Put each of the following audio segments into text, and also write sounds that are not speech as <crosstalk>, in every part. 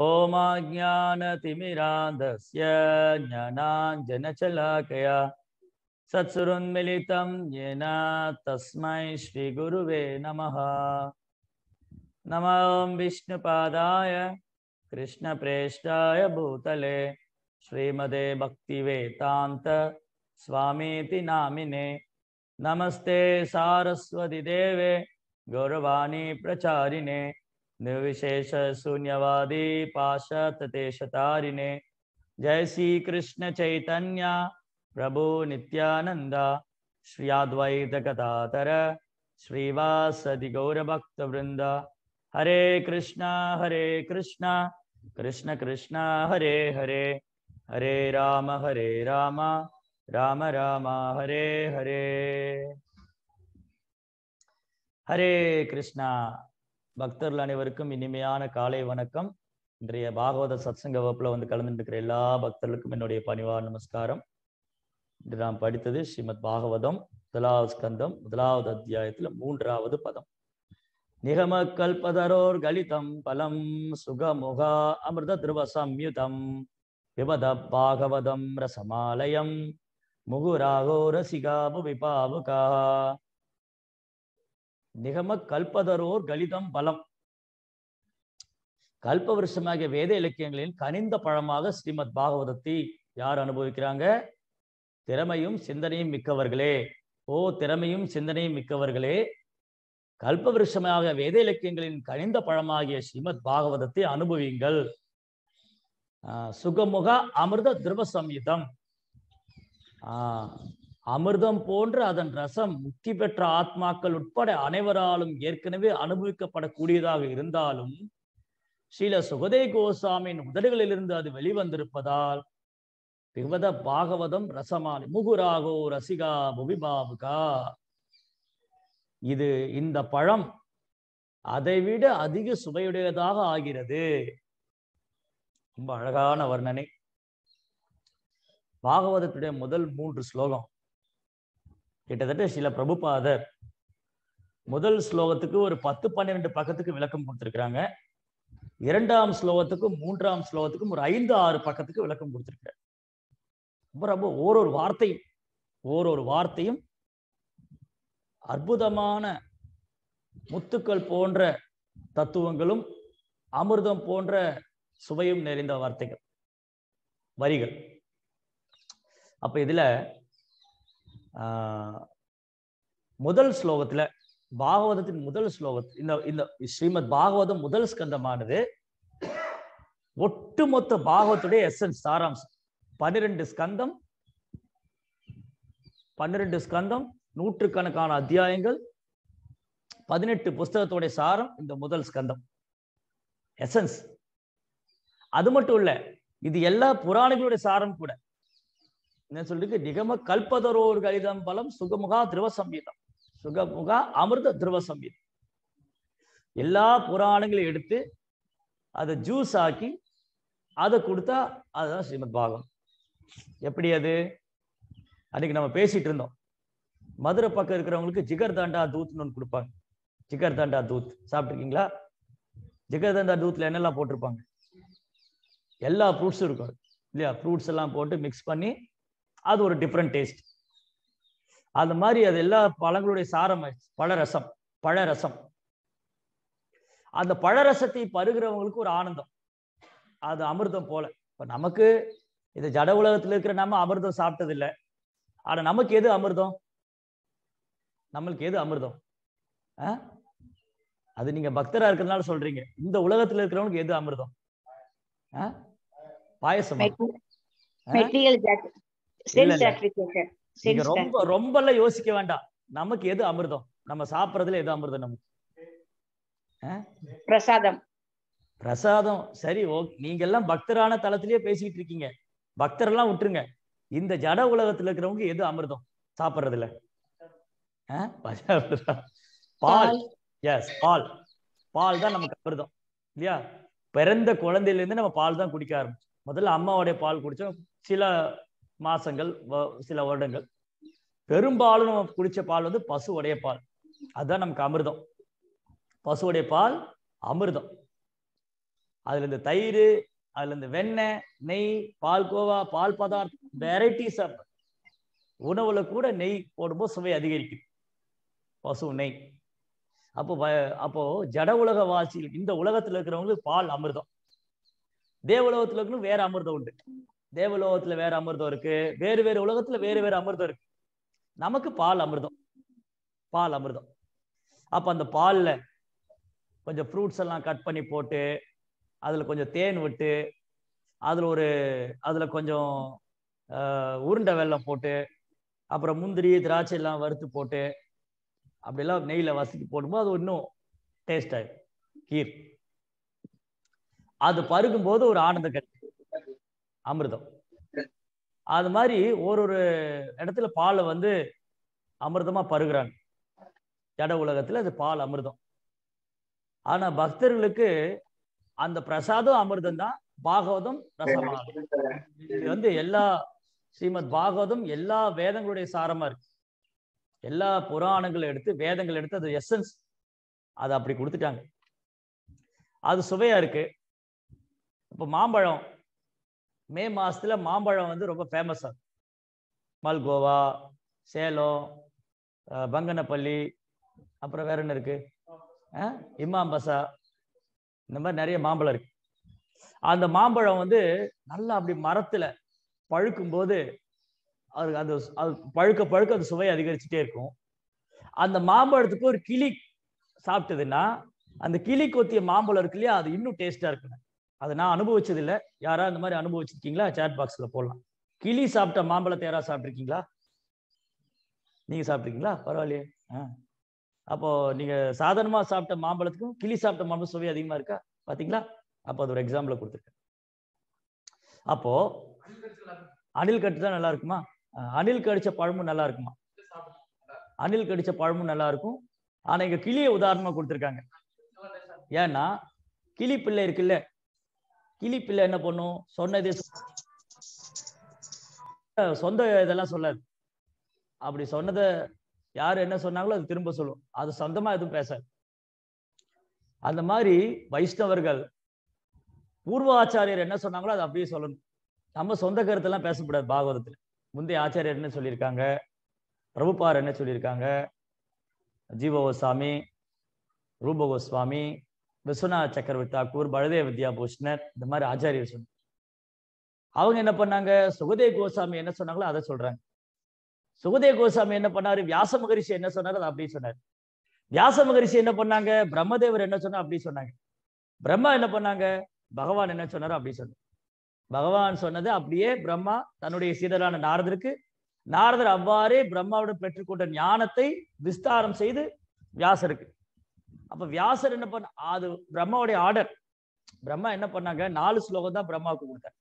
ओम ओमाज्ञानतिमिरान्धस्य ज्ञानाञ्जनचलाकया सत्सुरुन्मिलितं येन तस्मै श्रीगुरुवे नम नमो विष्णुपादाय कृष्णप्रेष्ठाय भूतले श्रीमदे भक्तिवेतान्त स्वामीति नामिने नमस्ते सारस्वतिदेवे गौरवाणी प्रचारिणे निर्विशेष शून्यवादी पाशत जय श्री कृष्ण चैतन्य प्रभु नित्यानंद श्री अद्वैत कथातर श्रीवासदि गौरभक्त हरे कृष्णा हरे कृष्णा कृष्ण कृष्णा हरे हरे हरे राम हरे राम राम राम हरे हरे हरे कृष्णा பக்தர்கள் அனைவருக்கும் இனிமையான காலை வணக்கம் இன்றைய பாகவத சத்சங்க வகுப்புல வந்து கலந்துருக்கிற எல்லா பக்தர்களுக்கும் என்னுடைய பணிவார் நமஸ்காரம் இன்று நாம் படித்தது ஸ்ரீமத் பாகவதம் முதலாவது ஸ்கந்தம் முதலாவது அத்தியாயத்துல மூன்றாவது பதம் நிகம கல்பதரோர் கலிதம் பலம் சுகமுகா அமிர்த திருவ சம்யுதம் விமத பாகவதம் ரசமாலயம் முகுராகோ ரசிகா புவிபாவுகா நிகம கல்பதரோர் கலிதம் பலம் கல்ப வருஷமாகிய வேத இலக்கியங்களின் கனிந்த பழமாக ஸ்ரீமத் பாகவதத்தை யார் அனுபவிக்கிறாங்க திறமையும் சிந்தனையும் மிக்கவர்களே ஓ திறமையும் சிந்தனையும் மிக்கவர்களே கல்ப வருஷமாக வேத இலக்கியங்களின் கனிந்த பழமாகிய ஸ்ரீமத் பாகவதத்தை அனுபவிங்கள் சுகமுக அமிர்த திருவ சம்யுதம் அமிர்தம் போன்று அதன் ரசம் முக்தி பெற்ற ஆத்மாக்கள் உட்பட அனைவராலும் ஏற்கனவே அனுபவிக்கப்படக்கூடியதாக இருந்தாலும் ஸ்ரீல சுகதே கோசாமியின் உதடுகளிலிருந்து அது வெளிவந்திருப்பதால் பிகவத பாகவதம் ரசமான முகுராகோ ரசிகா புவிபாபுகா இது இந்த பழம் அதைவிட அதிக சுவையுடையதாக ஆகிறது ரொம்ப அழகான வர்ணனை பாகவதத்துடைய முதல் மூன்று ஸ்லோகம் கிட்டத்தட்ட சில பிரபுபாதர் முதல் ஸ்லோகத்துக்கு ஒரு பத்து பன்னிரெண்டு பக்கத்துக்கு விளக்கம் கொடுத்துருக்குறாங்க இரண்டாம் ஸ்லோகத்துக்கும் மூன்றாம் ஸ்லோகத்துக்கும் ஒரு ஐந்து ஆறு பக்கத்துக்கு விளக்கம் கொடுத்துருக்காரு ரொம்ப ரொம்ப ஓரொரு வார்த்தையும் ஓரொரு வார்த்தையும் அற்புதமான முத்துக்கள் போன்ற தத்துவங்களும் அமிர்தம் போன்ற சுவையும் நிறைந்த வார்த்தைகள் வரிகள் அப்ப இதுல முதல் ஸ்லோகத்துல பாகவதத்தின் முதல் ஸ்லோகத் இந்த இந்த ஸ்ரீமத் பாகவதம் முதல் ஸ்கந்தமானது ஒட்டுமொத்த பாகவத்துடைய எஸ்என்ஸ் சாராம்சம் பன்னிரெண்டு ஸ்கந்தம் பன்னிரெண்டு ஸ்கந்தம் நூற்றுக்கணக்கான அத்தியாயங்கள் பதினெட்டு புஸ்தகத்தோடைய சாரம் இந்த முதல் ஸ்கந்தம் எசன்ஸ் அது மட்டும் இல்ல இது எல்லா புராணங்களுடைய சாரம் கூட என்ன சொல்லிருக்கு நிகம கல்பதரோர் கலிதம் பலம் சுகமுகா திருவ சம்பீதம் சுகமுகா அமிர்த திருவ சம்பீதம் எல்லா புராணங்களையும் எடுத்து அதை ஜூஸ் ஆக்கி அதை கொடுத்தா அதுதான் ஸ்ரீமத் பாகம் எப்படி அது அன்னைக்கு நம்ம பேசிட்டு இருந்தோம் மதுரை பக்கம் இருக்கிறவங்களுக்கு ஜிகர் தாண்டா தூத்னு ஒன்று கொடுப்பாங்க ஜிகர் தாண்டா தூத் சாப்பிட்ருக்கீங்களா ஜிகர் தாண்டா தூத்தில் என்னெல்லாம் போட்டிருப்பாங்க எல்லா ஃப்ரூட்ஸும் இருக்கும் இல்லையா ஃப்ரூட்ஸ் எல்லாம் போட்டு மிக்ஸ் பண்ணி அது ஒரு டிஃப்ரெண்ட் டேஸ்ட் அது மாதிரி அது எல்லா பழங்களுடைய சாரம் பழ ரசம் பழ ரசம் அந்த பழரசத்தை பருகிறவங்களுக்கு ஒரு ஆனந்தம் அது அமிர்தம் போல இப்ப நமக்கு இது ஜட உலகத்தில் இருக்கிற நம்ம அமிர்தம் சாப்பிட்டது இல்லை ஆனா நமக்கு எது அமிர்தம் நம்மளுக்கு எது அமிர்தம் அது நீங்க பக்தரா இருக்கிறதுனால சொல்றீங்க இந்த உலகத்துல இருக்கிறவங்களுக்கு எது அமிர்தம் பாயசம் ரொம்ப ரொம்ப எல்லாம் யோசிக்க வேண்டாம் நமக்கு எது அமிர்தம் நம்ம சாப்பிடுறதுல எது அமிர்தம் நமக்கு பிரசாதம் பிரசாதம் சரி ஓகே நீங்க எல்லாம் பக்தரான தளத்திலேயே பேசிக்கிட்டு இருக்கீங்க பக்தர் எல்லாம் விட்டுருங்க இந்த ஜட உலகத்துல இருக்கிறவங்க எது அமிர்தம் சாப்பிடுறதுல பால் எஸ் பால் பால் தான் நமக்கு அமிர்தம் இல்லையா பிறந்த குழந்தையில இருந்து நம்ம பால் தான் குடிக்க ஆரம்பிச்சோம் முதல்ல அம்மாவோடைய பால் குடிச்சோம் சில மாசங்கள் சில வருடங்கள் பெரும்பாலும் நம்ம குடிச்ச பால் வந்து பசுவுடைய பால் அதுதான் நமக்கு அமிர்தம் பசுவுடைய பால் அமிர்தம் அதுல இருந்து தயிர் அதுல இருந்து வெண்ணெய் நெய் பால்கோவா பால் பதார்த்தம் வெரைட்டிஸ் ஆஃப் உணவுல கூட நெய் போடும்போது சுவை அதிகரிக்கும் பசு நெய் அப்போ அப்போ ஜட உலக வாசிகள் இந்த உலகத்துல இருக்கிறவங்களுக்கு பால் அமிர்தம் தேவ உலகத்துல இருக்கணும் வேற அமிர்தம் உண்டு தேவலோகத்துல வேற அமிர்தம் இருக்கு வேறு வேறு உலகத்துல வேறு வேறு அமிர்தம் இருக்கு நமக்கு பால் அமிர்தம் பால் அமிர்தம் அப்ப அந்த பால்ல கொஞ்சம் ஃப்ரூட்ஸ் எல்லாம் கட் பண்ணி போட்டு அதுல கொஞ்சம் தேன் விட்டு அதுல ஒரு அதுல கொஞ்சம் உருண்டை வெள்ளம் போட்டு அப்புறம் முந்திரி திராட்சை எல்லாம் வறுத்து போட்டு அப்படிலாம் நெய்யில வசதி போடும்போது அது இன்னும் டேஸ்ட் ஆகும் கீர் அது பருகும்போது ஒரு ஆனந்த கண் அமிர்தம் அது மாதிரி ஒரு ஒரு இடத்துல பாலை வந்து அமிர்தமா பருகிறாங்க ஜட உலகத்துல அது பால் அமிர்தம் ஆனா பக்தர்களுக்கு அந்த பிரசாதம் அமிர்தம் தான் பாகவதம் ரசமாக இது வந்து எல்லா ஸ்ரீமத் பாகவதம் எல்லா வேதங்களுடைய சாரமா இருக்கு எல்லா புராணங்களை எடுத்து வேதங்கள் எடுத்து அது எசன்ஸ் அதை அப்படி கொடுத்துட்டாங்க அது சுவையா இருக்கு இப்போ மாம்பழம் மே மாதத்தில் மாம்பழம் வந்து ரொம்ப ஃபேமஸாக மல்கோவா சேலம் பங்கனப்பள்ளி அப்புறம் வேற என்ன இருக்கு இம்மாம்பசா இந்த மாதிரி நிறைய மாம்பழம் இருக்கு அந்த மாம்பழம் வந்து நல்லா அப்படி மரத்தில் பழுக்கும் போது அது அது அது பழுக்க பழுக்க அது சுவை அதிகரிச்சுட்டே இருக்கும் அந்த மாம்பழத்துக்கு ஒரு கிளி சாப்பிட்டதுன்னா அந்த கிளி கொத்திய மாம்பழம் இருக்கு இல்லையா அது இன்னும் டேஸ்டாக இருக்குங்க அதை நான் அனுபவிச்சது இல்லை யாரா இந்த மாதிரி அனுபவிச்சிருக்கீங்களா சேட் பாக்ஸ்ல போடலாம் கிளி சாப்பிட்ட மாம்பழத்தை யாரா சாப்பிட்ருக்கீங்களா நீங்க சாப்பிட்ருக்கீங்களா பரவாயில்லையே ஆ அப்போ நீங்க சாதாரணமா சாப்பிட்ட மாம்பழத்துக்கும் கிளி சாப்பிட்ட மாம்பழம் சுவை அதிகமா இருக்கா பாத்தீங்களா அப்போ அது ஒரு எக்ஸாம்பிள் கொடுத்துருக்கேன் அப்போ அணில் கட்டு தான் நல்லா இருக்குமா அணில் கடிச்ச பழமும் நல்லா இருக்குமா அணில் கடிச்ச பழமும் நல்லா இருக்கும் ஆனா இங்க கிளியை உதாரணமா கொடுத்துருக்காங்க ஏன்னா கிளி பிள்ளை இருக்குல்ல கிளிப்பிள்ளை என்ன பண்ணும் சொன்னது சொந்த இதெல்லாம் சொல்லாது அப்படி சொன்னதை யார் என்ன சொன்னாங்களோ அது திரும்ப சொல்லும் அது சொந்தமா எதுவும் பேசாது அந்த மாதிரி வைஷ்ணவர்கள் பூர்வாச்சாரியர் என்ன சொன்னாங்களோ அது அப்படியே சொல்லணும் நம்ம சொந்த கருத்தெல்லாம் பேசக்கூடாது பாகவதத்துல முந்தைய ஆச்சாரியர் என்ன சொல்லியிருக்காங்க பிரபுபார் என்ன சொல்லியிருக்காங்க ஜீவகோஸ்வாமி ரூபகோஸ்வாமி விஸ்வநாத சக்கரவர்த்தி தாக்கூர் பலதேவ வித்யா பூஷணர் இந்த மாதிரி ஆச்சாரியர் சொன்னாங்க அவங்க என்ன பண்ணாங்க சுகதே கோசாமி என்ன சொன்னாங்களோ அதை சொல்றாங்க சுகதே கோசாமி என்ன பண்ணாரு வியாச மகரிஷி என்ன சொன்னாரு அதை அப்படி சொன்னார் வியாச மகரிஷி என்ன பண்ணாங்க பிரம்மதேவர் என்ன சொன்னார் அப்படி சொன்னாங்க பிரம்மா என்ன பண்ணாங்க பகவான் என்ன சொன்னாரோ அப்படி சொன்னார் பகவான் சொன்னது அப்படியே பிரம்மா தன்னுடைய சீதரான நாரதருக்கு நாரதர் அவ்வாறே பிரம்மாவிடம் பெற்றுக்கொண்ட ஞானத்தை விஸ்தாரம் செய்து வியாசருக்கு அப்ப வியாசர் என்ன பண்ண அது பிரம்மாவுடைய ஆர்டர் பிரம்மா என்ன பண்ணாங்க நாலு ஸ்லோகம் தான் பிரம்மாவுக்கு கொடுத்தார்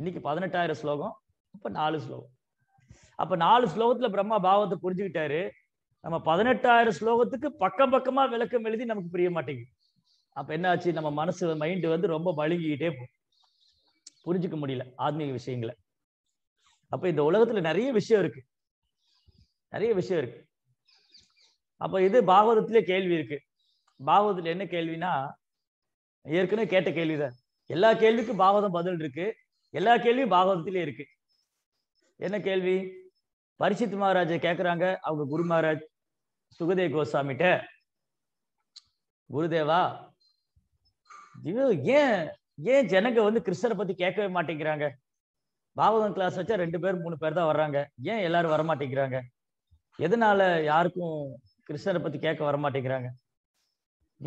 இன்னைக்கு பதினெட்டாயிரம் ஸ்லோகம் இப்ப நாலு ஸ்லோகம் அப்ப நாலு ஸ்லோகத்துல பிரம்மா பாவத்தை புரிஞ்சுக்கிட்டாரு நம்ம பதினெட்டாயிரம் ஸ்லோகத்துக்கு பக்கம் பக்கமா விளக்கம் எழுதி நமக்கு புரிய மாட்டேங்குது அப்ப என்னாச்சு நம்ம மனசு மைண்டு வந்து ரொம்ப மழுங்கிக்கிட்டே போகும் புரிஞ்சுக்க முடியல ஆத்மீக விஷயங்களை அப்ப இந்த உலகத்துல நிறைய விஷயம் இருக்கு நிறைய விஷயம் இருக்கு அப்போ இது பாகவதத்திலே கேள்வி இருக்கு பாகவதத்துல என்ன கேள்வினா ஏற்கனவே கேட்ட கேள்விதான் எல்லா கேள்விக்கும் பாகவதம் பதில் இருக்கு எல்லா கேள்வியும் பாகவதத்திலே இருக்கு என்ன கேள்வி பரிசித் மகாராஜ கேட்குறாங்க அவங்க குரு மகாராஜ் சுகதேவ் கோசாமிட்ட குருதேவா ஏன் ஏன் ஜனங்க வந்து கிருஷ்ணரை பத்தி கேட்கவே மாட்டேங்கிறாங்க பாகவதம் கிளாஸ் வச்சா ரெண்டு பேர் மூணு பேர் தான் வர்றாங்க ஏன் எல்லாரும் வரமாட்டேங்கிறாங்க எதனால யாருக்கும் கிருஷ்ணரை பத்தி கேட்க வரமாட்டேங்கிறாங்க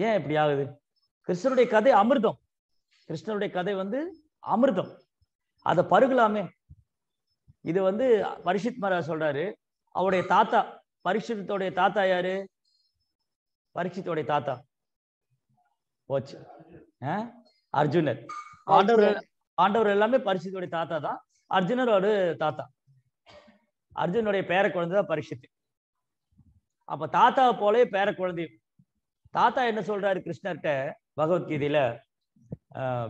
ஏன் இப்படி ஆகுது கிருஷ்ணனுடைய கதை அமிர்தம் கிருஷ்ணனுடைய கதை வந்து அமிர்தம் அதை பருகலாமே இது வந்து பரிஷித் மகாராஜ் சொல்றாரு அவருடைய தாத்தா பரிசுத்தோடைய தாத்தா யாரு பரிசுத்தோடைய தாத்தா போச்சு அர்ஜுனர் ஆண்டவர் ஆண்டவர் எல்லாமே பரிசுத்தோடைய தாத்தா தான் அர்ஜுனரோட தாத்தா அர்ஜுனுடைய பேர குழந்தை தான் பரிஷித்து அப்ப தாத்தாவை போலே பேர குழந்தை தாத்தா என்ன சொல்றாரு கிருஷ்ணர்கிட்ட பகவத்கீதையில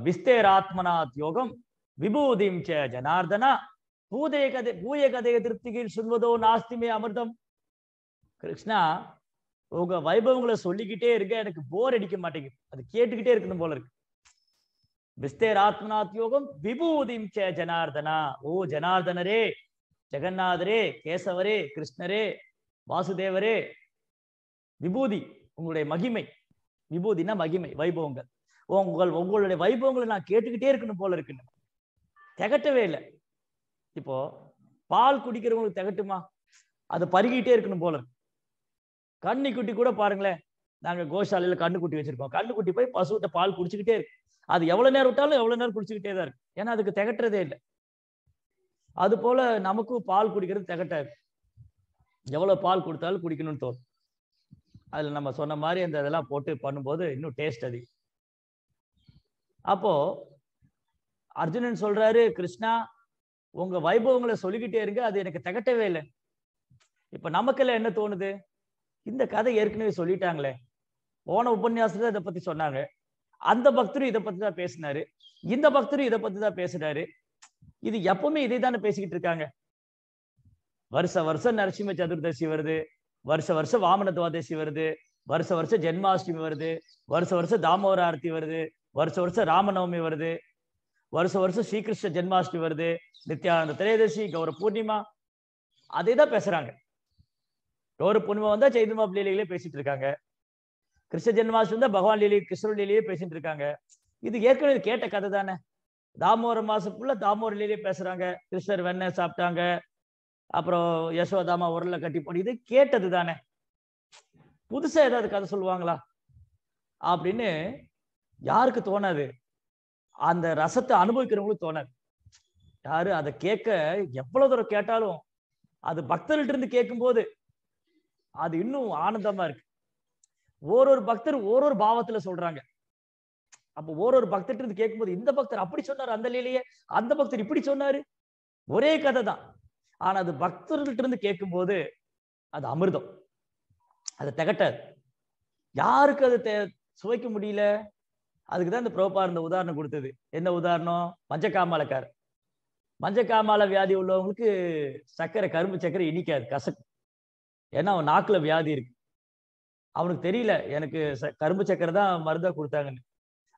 விஸ்தேராத்மநாத் யோகம் விபூதிம் ஜனார்தனா பூதய கதை பூய கதையை திருப்திகள் சொல்வதோ நாஸ்திமே அமிர்தம் கிருஷ்ணா உங்க வைபவங்களை சொல்லிக்கிட்டே இருக்க எனக்கு போர் அடிக்க மாட்டேங்குது அது கேட்டுக்கிட்டே இருக்கணும் போல இருக்கு விஸ்தேர் ஆத்மநாத் யோகம் விபூதிம் ஜனார்தனா ஓ ஜனார்தனரே ஜெகநாதரே கேசவரே கிருஷ்ணரே வாசுதேவரே விபூதி உங்களுடைய மகிமை விபூதினா மகிமை வைபவங்கள் உங்கள் உங்களுடைய வைபவங்களை நான் கேட்டுக்கிட்டே இருக்கணும் போல இருக்குன்னு திகட்டவே இல்லை இப்போ பால் குடிக்கிறவங்களுக்கு திகட்டுமா அது பருகிட்டே இருக்கணும் போல இருக்கு கண்ணி குட்டி கூட பாருங்களேன் நாங்க கோஷாலையில கண்ணு குட்டி வச்சிருக்கோம் கண்ணு குட்டி போய் பசுகிட்ட பால் குடிச்சுக்கிட்டே இருக்கு அது எவ்வளவு நேரம் விட்டாலும் எவ்வளவு நேரம் குடிச்சுக்கிட்டே தான் இருக்கு ஏன்னா அதுக்கு திகட்டுறதே இல்லை அது போல நமக்கும் பால் குடிக்கிறது திகட்டாது எவ்வளோ பால் கொடுத்தாலும் குடிக்கணும்னு தோணும் அதில் நம்ம சொன்ன மாதிரி அந்த இதெல்லாம் போட்டு பண்ணும்போது இன்னும் டேஸ்ட் அதிகம் அப்போ அர்ஜுனன் சொல்றாரு கிருஷ்ணா உங்க வைபவங்களை சொல்லிக்கிட்டே இருங்க அது எனக்கு தகட்டவே இல்லை இப்ப நமக்கெல்லாம் என்ன தோணுது இந்த கதை ஏற்கனவே சொல்லிட்டாங்களே போன உபன்யாசத்துல இதை பத்தி சொன்னாங்க அந்த பக்தரும் இதை பத்தி தான் பேசினாரு இந்த பக்தரும் இதை பத்தி தான் பேசுறாரு இது எப்பவுமே இதை தானே பேசிக்கிட்டு இருக்காங்க வருஷ வருஷம் நரசிம்ம சதுர்தசி வருது வருஷ வருஷம் வாமன துவாதசி வருது வருஷ வருஷம் ஜென்மாஷ்டமி வருது வருஷ வருஷம் தாமோர ஆர்த்தி வருது வருஷ வருஷம் ராமநவமி வருது வருஷ வருஷம் ஸ்ரீகிருஷ்ண ஜென்மாஷ்டமி வருது நித்யானந்த திரையதசி கௌர பூர்ணிமா அதே தான் பேசுறாங்க கௌர பூர்ணிமா வந்தா சைதன்மா லீலைகளே பேசிட்டு இருக்காங்க கிருஷ்ண ஜென்மாஷ்டமி வந்தா பகவான் லீலி கிருஷ்ண லீலையே பேசிட்டு இருக்காங்க இது ஏற்கனவே கேட்ட கதை தானே தாமோர மாசம் ஃபுல்லா தாமோர லீலையே பேசுறாங்க கிருஷ்ணர் வெண்ணெய் சாப்பிட்டாங்க அப்புறம் யசோதாமா உரல்ல கட்டி போன இது கேட்டது தானே புதுசா ஏதாவது கதை சொல்லுவாங்களா அப்படின்னு யாருக்கு தோணாது அந்த ரசத்தை அனுபவிக்கிறவங்களுக்கு தோணாது யாரு அதை கேட்க எவ்வளவு தூரம் கேட்டாலும் அது பக்தர்கள்ட்ட இருந்து கேட்கும் போது அது இன்னும் ஆனந்தமா இருக்கு ஒரு ஒரு பக்தர் ஒரு ஒரு பாவத்துல சொல்றாங்க அப்போ ஒரு ஒரு பக்தர்கிட்ட இருந்து கேட்கும் போது இந்த பக்தர் அப்படி சொன்னார் அந்த லீலையே அந்த பக்தர் இப்படி சொன்னாரு ஒரே கதை தான் ஆனா அது பக்தர்கள்ட்ட இருந்து கேட்கும்போது அது அமிர்தம் அது திகட்டாது யாருக்கு அது சுவைக்க முடியல அதுக்கு தான் இந்த புரோப்பா இருந்த உதாரணம் கொடுத்தது என்ன உதாரணம் மஞ்ச மஞ்சக்காமால வியாதி உள்ளவங்களுக்கு சர்க்கரை கரும்பு சர்க்கரை இனிக்காது கசக்கு ஏன்னா அவன் நாக்குல வியாதி இருக்கு அவனுக்கு தெரியல எனக்கு கரும்பு சர்க்கரை தான் மருந்தா கொடுத்தாங்கன்னு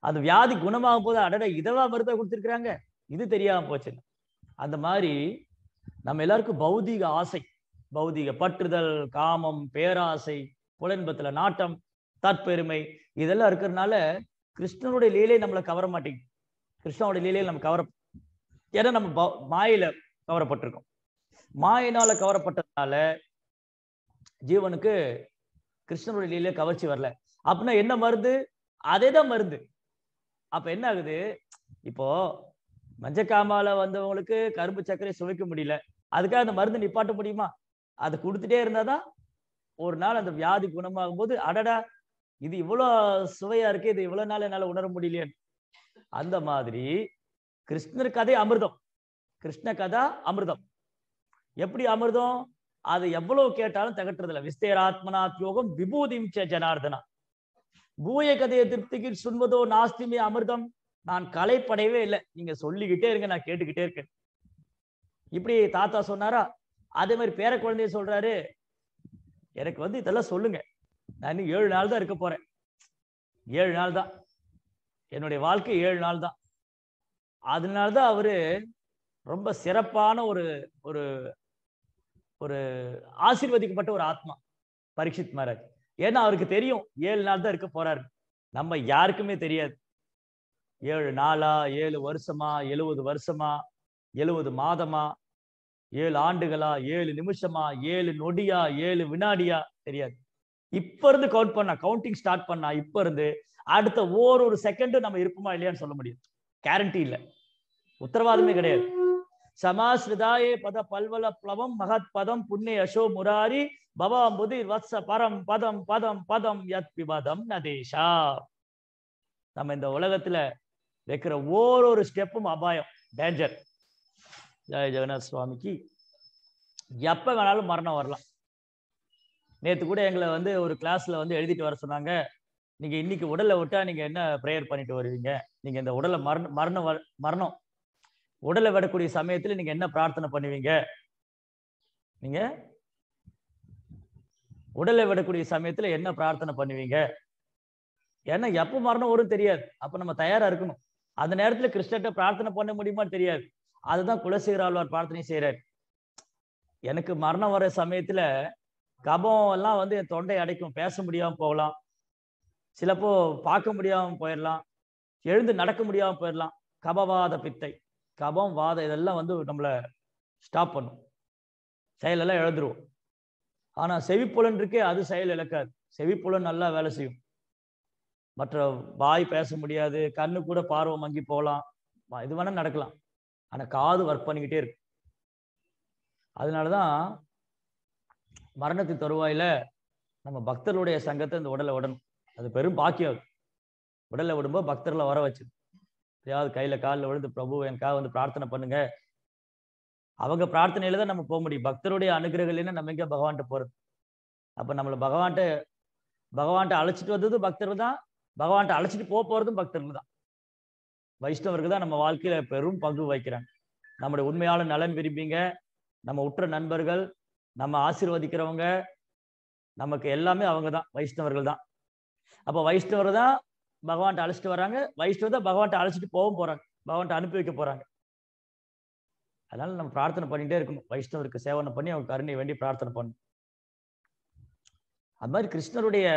அந்த வியாதி குணமாகும் போது அடடா இதவா மருந்தா கொடுத்துருக்குறாங்க இது தெரியாம போச்சுன்னு அந்த மாதிரி நம்ம எல்லாருக்கும் பௌதீக ஆசை பௌதீக பற்றுதல் காமம் பேராசை புலன்பத்துல நாட்டம் தற்பெருமை இதெல்லாம் இருக்கிறதுனால கிருஷ்ணனுடைய லீலை நம்மளை கவர மாட்டேங்குது கிருஷ்ணனுடைய லீலையை நம்ம கவர ஏன்னா நம்ம மாயில கவரப்பட்டிருக்கோம் மாயினால கவரப்பட்டதுனால ஜீவனுக்கு கிருஷ்ணனுடைய லீலையை கவர்ச்சி வரல அப்படின்னா என்ன மருந்து அதே தான் மருந்து அப்ப என்ன ஆகுது இப்போ மஞ்சக்காமால வந்தவங்களுக்கு கரும்பு சர்க்கரை சுவைக்க முடியல அதுக்காக அந்த மருந்து நிப்பாட்ட முடியுமா அதை கொடுத்துட்டே இருந்தாதான் ஒரு நாள் அந்த வியாதி குணமாகும் போது அடடா இது இவ்வளோ சுவையா இருக்கு இது இவ்வளோ நாள் என்னால் உணர முடியலையேன்னு அந்த மாதிரி கிருஷ்ணர் கதை அமிர்தம் கிருஷ்ண கதா அமிர்தம் எப்படி அமிர்தம் அது எவ்வளவு கேட்டாலும் தகட்டுறதில்ல விஸ்தேராத்மனாத்யோகம் விபூதிம் சே ஜனார்தனா பூய கதையை திருப்திக்கு சுண்பதோ நாஸ்திமே அமிர்தம் நான் கலைப்படையவே இல்லை நீங்க சொல்லிக்கிட்டே இருங்க நான் கேட்டுக்கிட்டே இருக்கேன் இப்படி தாத்தா சொன்னாரா அதே மாதிரி பேர குழந்தைய சொல்றாரு எனக்கு வந்து இதெல்லாம் சொல்லுங்க நான் இன்னும் ஏழு நாள் தான் இருக்க போறேன் ஏழு நாள் தான் என்னுடைய வாழ்க்கை ஏழு நாள் தான் அதனாலதான் அவரு ரொம்ப சிறப்பான ஒரு ஒரு ஒரு ஆசீர்வதிக்கப்பட்ட ஒரு ஆத்மா பரீட்சித் மகாராஜ் ஏன்னா அவருக்கு தெரியும் ஏழு நாள் தான் இருக்க போறாரு நம்ம யாருக்குமே தெரியாது ஏழு நாளா ஏழு வருஷமா எழுவது வருஷமா எழுவது மாதமா ஏழு ஆண்டுகளா ஏழு நிமிஷமா ஏழு நொடியா ஏழு வினாடியா தெரியாது இப்ப இருந்து கவுண்ட் பண்ணா கவுண்டிங் ஸ்டார்ட் பண்ணா இப்ப இருந்து அடுத்த ஒரு ஒரு செகண்டும் நம்ம இருப்போமா இல்லையான்னு சொல்ல முடியும் கேரண்டி இல்லை உத்தரவாதமே கிடையாது சமாஸ்ருதாயே பத பல்வல பிளவம் மகத் பதம் புண்ணே அசோ முராரி பவாம் புதி வத்ச பரம் பதம் பதம் பதம் யத் பிபதம் நதேஷா நம்ம இந்த உலகத்துல வைக்கிற ஓரொரு ஸ்டெப்பும் அபாயம் டேஞ்சர் ஜெய ஜெகநாத் சுவாமிக்கு எப்போ வேணாலும் மரணம் வரலாம் நேற்று கூட எங்களை வந்து ஒரு கிளாஸில் வந்து எழுதிட்டு வர சொன்னாங்க நீங்கள் இன்னைக்கு உடலை விட்டால் நீங்கள் என்ன ப்ரேயர் பண்ணிட்டு வருவீங்க நீங்கள் இந்த உடலை மரண மரணம் மரணம் உடலை விடக்கூடிய சமயத்தில் நீங்கள் என்ன பிரார்த்தனை பண்ணுவீங்க நீங்கள் உடலை விடக்கூடிய சமயத்தில் என்ன பிரார்த்தனை பண்ணுவீங்க ஏன்னா எப்போ மரணம் வரும் தெரியாது அப்போ நம்ம தயாராக இருக்கணும் அந்த நேரத்தில் கிறிஸ்டர்கிட்ட பிரார்த்தனை பண்ண முடியுமான்னு தெரியாது அதுதான் குலசேகர ஆழ்வார் பிரார்த்தனை செய்யறார் எனக்கு மரணம் வர சமயத்துல கபம் எல்லாம் வந்து என் தொண்டை அடைக்கும் பேச முடியாம போகலாம் சிலப்போ பார்க்க முடியாம போயிடலாம் எழுந்து நடக்க முடியாம போயிடலாம் கபவாத பித்தை கபம் வாத இதெல்லாம் வந்து நம்மளை ஸ்டாப் பண்ணும் செயலெல்லாம் எழுந்துருவோம் ஆனா செவிப்புலன் இருக்கே அது செயல் இழக்காது செவிப்புலன் நல்லா வேலை செய்யும் மற்ற வாய் பேச முடியாது கண்ணு கூட பார்வை மங்கி போகலாம் இது வேணா நடக்கலாம் ஆனால் காது ஒர்க் பண்ணிக்கிட்டே இருக்கு அதனாலதான் மரணத்து தருவாயில நம்ம பக்தர்களுடைய சங்கத்தை இந்த உடலை விடணும் அது பெரும் பாக்கியம் உடலை விடும்போது பக்தர்களை வர வச்சு எப்படியாவது கையில காலில் விழுந்து பிரபு எனக்காக வந்து பிரார்த்தனை பண்ணுங்க அவங்க பிரார்த்தனையில தான் நம்ம போக முடியும் பக்தருடைய அனுகிரகம் நம்ம எங்க பகவான்கிட்ட போறது அப்ப நம்மள பகவான்கிட்ட பகவான்கிட்ட அழைச்சிட்டு வந்ததும் பக்தர்கள் தான் பகவான்கிட்ட அழைச்சிட்டு போக போறதும் பக்தர்கள் தான் வைஷ்ணவருக்கு தான் நம்ம வாழ்க்கையில பெரும் பங்கு வகிக்கிறாங்க நம்முடைய உண்மையான நலன் விரும்பிங்க நம்ம உற்ற நண்பர்கள் நம்ம ஆசீர்வதிக்கிறவங்க நமக்கு எல்லாமே அவங்க தான் வைஷ்ணவர்கள் தான் அப்போ வைஷ்ணவர் தான் பகவான்கிட்ட அழைச்சிட்டு வராங்க வைஷ்ணவர் தான் பகவான்கிட்ட அழைச்சிட்டு போகவும் போறாங்க பகவான்கிட்ட அனுப்பி வைக்க போறாங்க அதனால நம்ம பிரார்த்தனை பண்ணிட்டே இருக்கணும் வைஷ்ணவருக்கு சேவனை பண்ணி அவங்க கருணை வேண்டி பிரார்த்தனை பண்ணும் அது மாதிரி கிருஷ்ணருடைய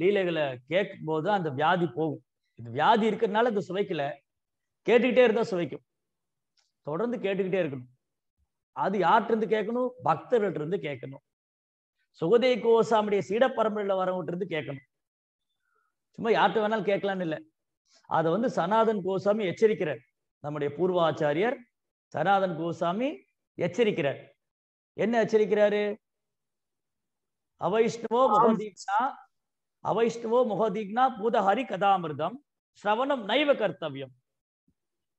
லீலைகளை கேட்கும் போது அந்த வியாதி போகும் இந்த வியாதி இருக்கிறதுனால இந்த சுவைக்கல கேட்டுக்கிட்டே இருந்தா சுவைக்கும் தொடர்ந்து கேட்டுக்கிட்டே இருக்கணும் அது யார்கிட்ட இருந்து கேட்கணும் பக்தர்கள் இருந்து கேட்கணும் சுகதே கோசாமுடைய சீட பரம்பரையில வரவங்கிட்ட இருந்து கேட்கணும் சும்மா யார்கிட்ட வேணாலும் கேட்கலான்னு இல்லை அதை வந்து சனாதன் கோசாமி எச்சரிக்கிறார் நம்முடைய பூர்வாச்சாரியர் சனாதன் கோசாமி எச்சரிக்கிறார் என்ன எச்சரிக்கிறாரு அவைஷ்ணவோ முகதீக்னா அவைஷ்ணவோ முகதீக்னா பூதஹரி கதாமிருதம் ஸ்ரவணம் நைவ கர்த்தவியம்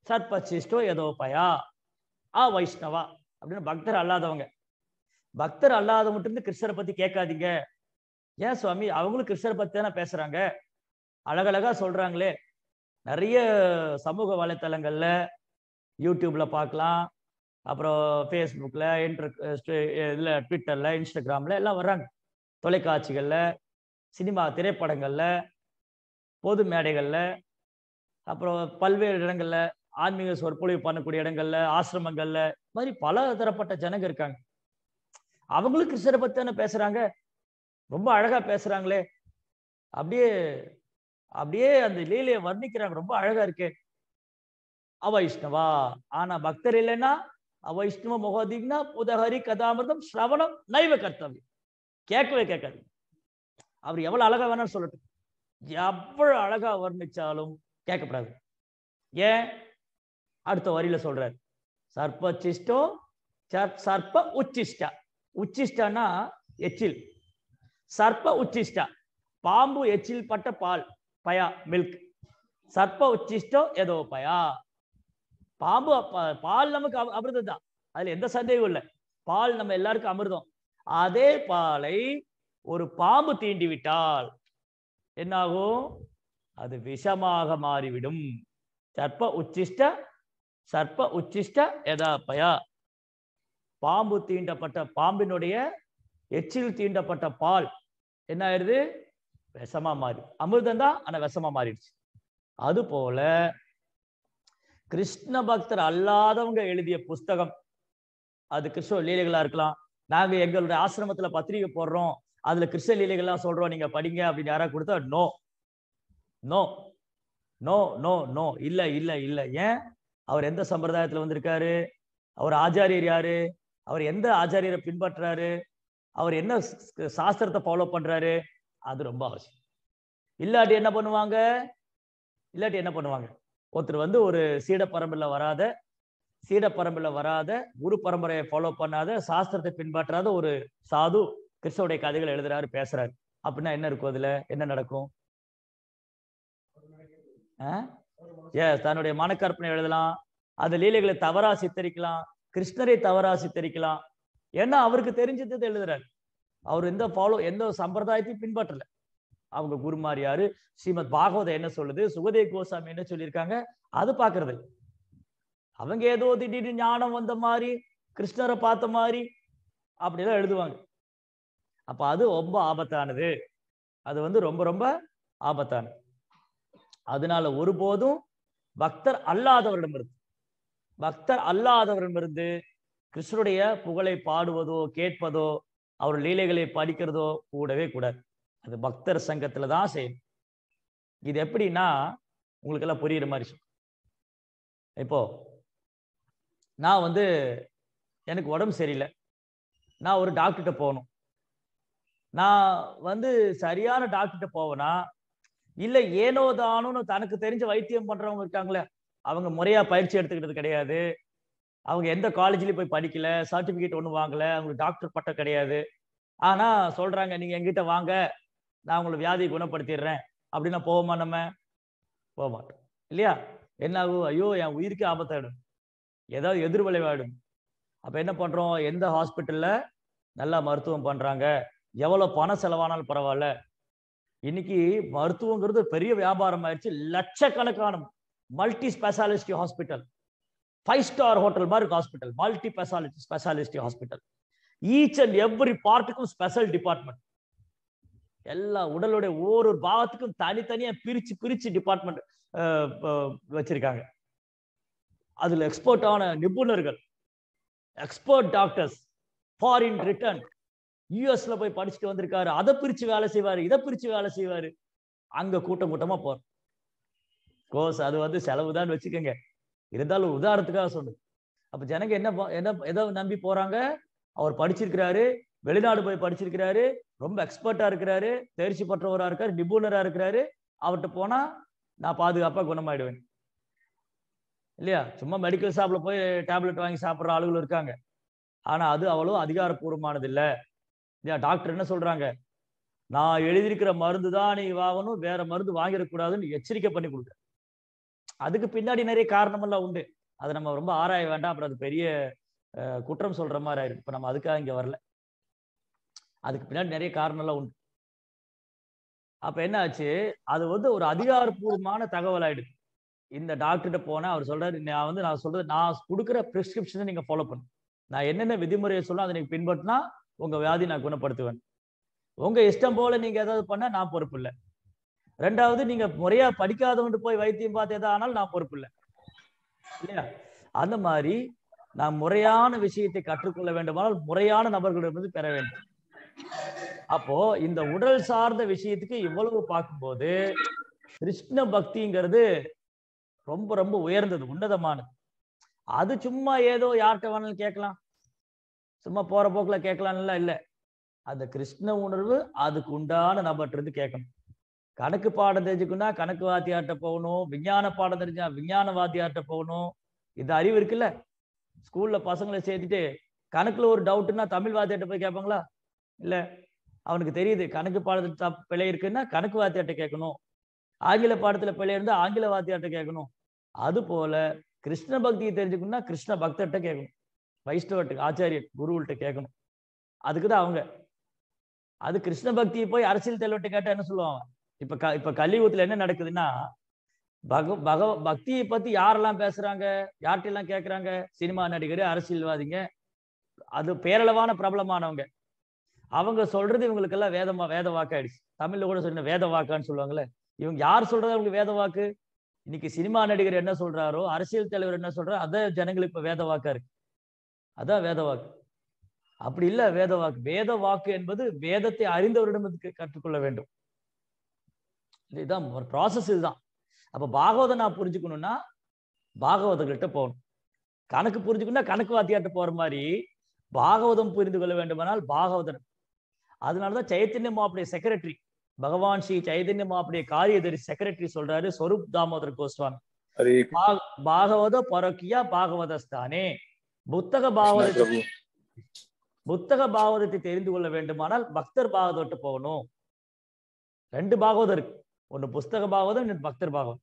சத்பசிஷ்டோ பயா ஆ வைஷ்ணவா அப்படின்னு பக்தர் அல்லாதவங்க பக்தர் அல்லாத மட்டும் கிருஷ்ணரை பத்தி கேட்காதீங்க ஏன் சுவாமி அவங்களும் கிருஷ்ணரை பத்தி தானே பேசுறாங்க அழகழகா சொல்றாங்களே நிறைய சமூக வலைத்தளங்கள்ல யூடியூப்ல பார்க்கலாம் அப்புறம் ஃபேஸ்புக்கில் இன்டர் இதில் ட்விட்டரில் இன்ஸ்டாகிராமில் எல்லாம் வர்றாங்க தொலைக்காட்சிகளில் சினிமா திரைப்படங்களில் பொது மேடைகளில் அப்புறம் பல்வேறு இடங்களில் ஆன்மீக சொற்பொழிவு பண்ணக்கூடிய இடங்கள்ல ஆசிரமங்கள்ல மாதிரி பல தரப்பட்ட ஜனங்க இருக்காங்க அவங்களும் கிருஷ்ணரை பத்தி தானே பேசுறாங்க ரொம்ப அழகா பேசுறாங்களே அப்படியே அப்படியே அந்த லீலைய வர்ணிக்கிறாங்க ரொம்ப அழகா இருக்கு அவைஷ்ணவா ஆனா பக்தர் இல்லைன்னா அவைஷ்ணவ முகதிக்னா புதஹரி கதாமிரதம் ஸ்ரவணம் நைவ கர்த்தவியம் கேட்கவே கேட்காது அவர் எவ்வளவு அழகா வேணாலும் சொல்லட்டும் எவ்வளவு அழகா வர்ணிச்சாலும் கேட்கப்படாது ஏன் அடுத்த வரியில சொல்றாரு சர்ப்ப சிஷ்டோ சர்ப்ப உச்சிஷ்டா உச்சிஷ்டானா எச்சில் சர்ப்ப உச்சிஷ்டா பாம்பு எச்சில் பட்ட பால் பயா மில்க் சர்ப்ப உச்சிஷ்டோ ஏதோ பயா பாம்பு பால் நமக்கு அமிர்தம் தான் அதுல எந்த சந்தேகம் இல்லை பால் நம்ம எல்லாருக்கும் அமிர்தம் அதே பாலை ஒரு பாம்பு தீண்டி விட்டால் என்னாகும் அது விஷமாக மாறிவிடும் சர்ப்ப உச்சிஷ்ட சர்ப்ப உச்சிஷ்ட எதாப்பயா பாம்பு தீண்டப்பட்ட பாம்பினுடைய எச்சில் தீண்டப்பட்ட பால் என்ன ஆயிடுது விஷமா மாறி அமிர்தம் தான் ஆனா விஷமா மாறிடுச்சு அது போல கிருஷ்ண பக்தர் அல்லாதவங்க எழுதிய புஸ்தகம் அது கிருஷ்ண லீலைகளா இருக்கலாம் நாங்க எங்களுடைய ஆசிரமத்துல பத்திரிகை போடுறோம் அதுல கிருஷ்ண லீலைகள்லாம் சொல்றோம் நீங்க படிங்க அப்படின்னு யாராவது கொடுத்தா no no no no no இல்ல இல்ல இல்ல ஏன் அவர் எந்த சம்பிரதாயத்துல வந்திருக்காரு அவர் ஆச்சாரியர் யாரு அவர் எந்த ஆச்சாரியரை பின்பற்றுறாரு அவர் என்ன சாஸ்திரத்தை ஃபாலோ பண்றாரு அது ரொம்ப அவசியம் இல்லாட்டி என்ன பண்ணுவாங்க இல்லாட்டி என்ன பண்ணுவாங்க ஒருத்தர் வந்து ஒரு சீட பரம்பில் வராத சீட பரம்பில் வராத குரு பரம்பரையை ஃபாலோ பண்ணாத சாஸ்திரத்தை பின்பற்றாத ஒரு சாது கிறிஸ்தவுடைய கதைகள் எழுதுறாரு பேசுறாரு அப்படின்னா என்ன இருக்கும் அதுல என்ன நடக்கும் ஆஹ் தன்னுடைய மனக்கற்பனை எழுதலாம் அந்த லீலைகளை தவறா சித்தரிக்கலாம் கிருஷ்ணரை தவறா சித்தரிக்கலாம் ஏன்னா அவருக்கு தெரிஞ்சது எழுதுறாரு அவர் எந்த ஃபாலோ எந்த சம்பிரதாயத்தையும் பின்பற்றல அவங்க குருமார் யாரு ஸ்ரீமத் பாகவத என்ன சொல்லுது சுகதே கோசாமி என்ன சொல்லியிருக்காங்க அது பாக்குறது அவங்க ஏதோ திடீர்னு ஞானம் வந்த மாதிரி கிருஷ்ணரை பார்த்த மாதிரி அப்படிலாம் எழுதுவாங்க அப்ப அது ரொம்ப ஆபத்தானது அது வந்து ரொம்ப ரொம்ப ஆபத்தானது அதனால ஒருபோதும் பக்தர் அல்லாதவரிடமிருந்து பக்தர் அல்லாதவரிடமிருந்து கிருஷ்ணருடைய புகழை பாடுவதோ கேட்பதோ அவர் லீலைகளை படிக்கிறதோ கூடவே கூடாது அது பக்தர் சங்கத்துல தான் செய்யணும் இது எப்படின்னா உங்களுக்கு எல்லாம் புரியுற மாதிரி சொல்லும் இப்போ நான் வந்து எனக்கு உடம்பு சரியில்லை நான் ஒரு டாக்டர்கிட்ட போகணும் நான் வந்து சரியான டாக்டர்கிட்ட போவேன்னா இல்ல ஏனோ தானோன்னு தனக்கு தெரிஞ்ச வைத்தியம் பண்றவங்க இருக்காங்களே அவங்க முறையா பயிற்சி எடுத்துக்கிட்டது கிடையாது அவங்க எந்த காலேஜ்லயும் போய் படிக்கல சர்டிபிகேட் ஒன்றும் வாங்கல அவங்களுக்கு டாக்டர் பட்டம் கிடையாது ஆனா சொல்றாங்க நீங்க எங்கிட்ட வாங்க நான் உங்களை வியாதியை குணப்படுத்திடுறேன் அப்படின்னா போவோமா நம்ம போக மாட்டோம் இல்லையா என்ன ஆகும் ஐயோ என் உயிருக்கு ஆபத்தாயிடும் ஏதாவது எதிர்விளைவாயிடும் அப்ப என்ன பண்றோம் எந்த ஹாஸ்பிட்டல்ல நல்லா மருத்துவம் பண்றாங்க எவ்வளவு பணம் செலவானாலும் பரவாயில்ல இன்னைக்கு மருத்துவங்கிறது பெரிய வியாபாரம் ஆயிடுச்சு லட்சக்கணக்கான multi speciality hospital five star hotel மாதிரி இருக்கு hospital multi speciality speciality hospital each and every பார்ட்டுக்கும் ஸ்பெஷல் டிபார்ட்மெண்ட் எல்லா உடலுடைய ஒவ்வொரு பாகத்துக்கும் தனித்தனியா பிரிச்சு பிரிச்சு டிபார்ட்மெண்ட் வச்சிருக்காங்க அதுல ஆன நிபுணர்கள் எக்ஸ்பர்ட் டாக்டர்ஸ் ஃபாரின் ரிட்டர்ன் யூஎஸ்ல போய் படிச்சுட்டு வந்திருக்காரு அதை பிரிச்சு வேலை செய்வாரு இதை பிரிச்சு வேலை செய்வாரு அங்க கூட்டம் கூட்டமா போற கோர்ஸ் அது வந்து செலவு தான் வச்சுக்கோங்க இருந்தாலும் உதாரணத்துக்காக சொல்லு அப்ப ஜனங்க என்ன என்ன எதை நம்பி போறாங்க அவர் படிச்சிருக்கிறாரு வெளிநாடு போய் படிச்சிருக்கிறாரு ரொம்ப எக்ஸ்பர்ட்டா இருக்கிறாரு தேர்ச்சி பெற்றவரா இருக்காரு நிபுணரா இருக்கிறாரு அவர்கிட்ட போனா நான் பாதுகாப்பா குணமாயிடுவேன் இல்லையா சும்மா மெடிக்கல் ஷாப்ல போய் டேப்லெட் வாங்கி சாப்பிட்ற ஆளுகள் இருக்காங்க ஆனா அது அவ்வளோ அதிகாரப்பூர்வமானது இல்லை டாக்டர் என்ன சொல்றாங்க நான் எழுதியிருக்கிற மருந்து தான் நீ வாங்கணும் வேற மருந்து வாங்கிடக்கூடாதுன்னு எச்சரிக்கை பண்ணி கொடுக்க அதுக்கு பின்னாடி நிறைய காரணமெல்லாம் உண்டு அதை நம்ம ரொம்ப ஆராய வேண்டாம் அப்புறம் அது பெரிய குற்றம் சொல்ற மாதிரி ஆயிருக்கு இப்ப நம்ம அதுக்காக இங்க வரல அதுக்கு பின்னாடி நிறைய காரணம்லாம் உண்டு அப்ப என்ன ஆச்சு அது வந்து ஒரு அதிகாரப்பூர்வமான தகவல் ஆயிடுது இந்த டாக்டர்கிட்ட போனா அவர் சொல்றாரு நான் வந்து நான் சொல்றது நான் கொடுக்குற ப்ரிஸ்கிரிப்ஷனை நீங்க ஃபாலோ பண்ணு நான் என்னென்ன விதிமுறையை சொல்ல அதை நீங்க பின்பற்றினா உங்க வியாதி நான் குணப்படுத்துவேன் உங்க இஷ்டம் போல நீங்க ஏதாவது பண்ணா நான் பொறுப்பு இல்லை ரெண்டாவது நீங்க முறையா படிக்காதவன்ட்டு போய் வைத்தியம் பார்த்து எதா ஆனாலும் நான் பொறுப்பு இல்லை இல்லையா அந்த மாதிரி நான் முறையான விஷயத்தை கற்றுக்கொள்ள வேண்டுமானால் முறையான நபர்களிடமிருந்து பெற வேண்டும் அப்போ இந்த உடல் சார்ந்த விஷயத்துக்கு இவ்வளவு பார்க்கும்போது கிருஷ்ண பக்திங்கிறது ரொம்ப ரொம்ப உயர்ந்தது உன்னதமானது அது சும்மா ஏதோ யார்கிட்ட வேணாலும் கேட்கலாம் சும்மா போற போக்குல கேட்கலாம்ல இல்லை அந்த கிருஷ்ண உணர்வு அதுக்கு உண்டான நபர்கிட்ட இருந்து கேட்கணும் கணக்கு பாடம் தெரிஞ்சுக்கணும்னா கணக்கு வாத்தியார்கிட்ட போகணும் விஞ்ஞான பாடம் தெரிஞ்சா விஞ்ஞான வாத்தியார்கிட்ட போகணும் இது அறிவு இருக்குல்ல ஸ்கூல்ல பசங்களை சேர்த்துட்டு கணக்குல ஒரு டவுட்டுன்னா தமிழ் வாத்தியார்ட்ட போய் கேட்பாங்களா இல்ல அவனுக்கு தெரியுது கணக்கு பாடத்துல பிழை இருக்குன்னா கணக்கு வாத்தியார்ட்ட கேட்கணும் ஆங்கில பாடத்துல பிழை இருந்தா ஆங்கில வாத்தியார்ட்ட கேட்கணும் அது போல கிருஷ்ண பக்தியை தெரிஞ்சுக்கணும்னா கிருஷ்ண பக்தர்கிட்ட கேட்கணும் வைஷ்ணவர்கிட்ட ஆச்சாரியர் குருவள்கிட்ட கேட்கணும் அதுக்கு தான் அவங்க அது கிருஷ்ண பக்தியை போய் அரசியல் தலைவர்கிட்ட கேட்டா என்ன சொல்லுவாங்க இப்ப க இப்ப கலியுகத்துல என்ன நடக்குதுன்னா பக பகவ பக்தியை பத்தி யாரெல்லாம் பேசுறாங்க எல்லாம் கேட்கறாங்க சினிமா நடிகர் அரசியல்வாதிங்க அது பேரளவான பிரபலமானவங்க அவங்க சொல்றது இவங்களுக்கெல்லாம் வேதமா வேத வாக்காயிடுச்சு தமிழ்ல கூட சொன்ன வேத வாக்கான்னு சொல்லுவாங்கல்ல இவங்க யார் சொல்றது அவங்களுக்கு வேத வாக்கு இன்னைக்கு சினிமா நடிகர் என்ன சொல்றாரோ அரசியல் தலைவர் என்ன சொல்றாரோ அதை ஜனங்களுக்கு இப்ப வேத வாக்கா இருக்கு அதான் வேத வாக்கு அப்படி இல்ல வேத வாக்கு வேத வாக்கு என்பது வேதத்தை அறிந்தவரிடம் கற்றுக்கொள்ள வேண்டும் இதுதான் ஒரு ப்ராசஸ் இதுதான் அப்ப பாகவத நான் புரிஞ்சுக்கணும்னா பாகவதர்கள்ட்ட போகணும் கணக்கு புரிஞ்சுக்கணும்னா கணக்கு வாத்தியாட்ட போற மாதிரி பாகவதம் புரிந்து கொள்ள வேண்டுமானால் பாகவதன் அதனாலதான் சைத்தன்ய மாப்பிடைய செக்ரட்டரி பகவான் ஸ்ரீ சைதன்ய மாப்பிடைய காரியதரி செக்ரட்டரி சொல்றாரு ஸ்வரூப் தாமோதர் கோஸ்வாமி பாகவத பரோக்கியா பாகவதஸ்தானே புத்தக பாகவதத்தை புத்தக பாகவதத்தை தெரிந்து கொள்ள வேண்டுமானால் பக்தர் பாகவதோட்டு போகணும் ரெண்டு பாகவதம் இருக்கு ஒன்னு புஸ்தக பாகவதம் பக்தர் பாகவதம்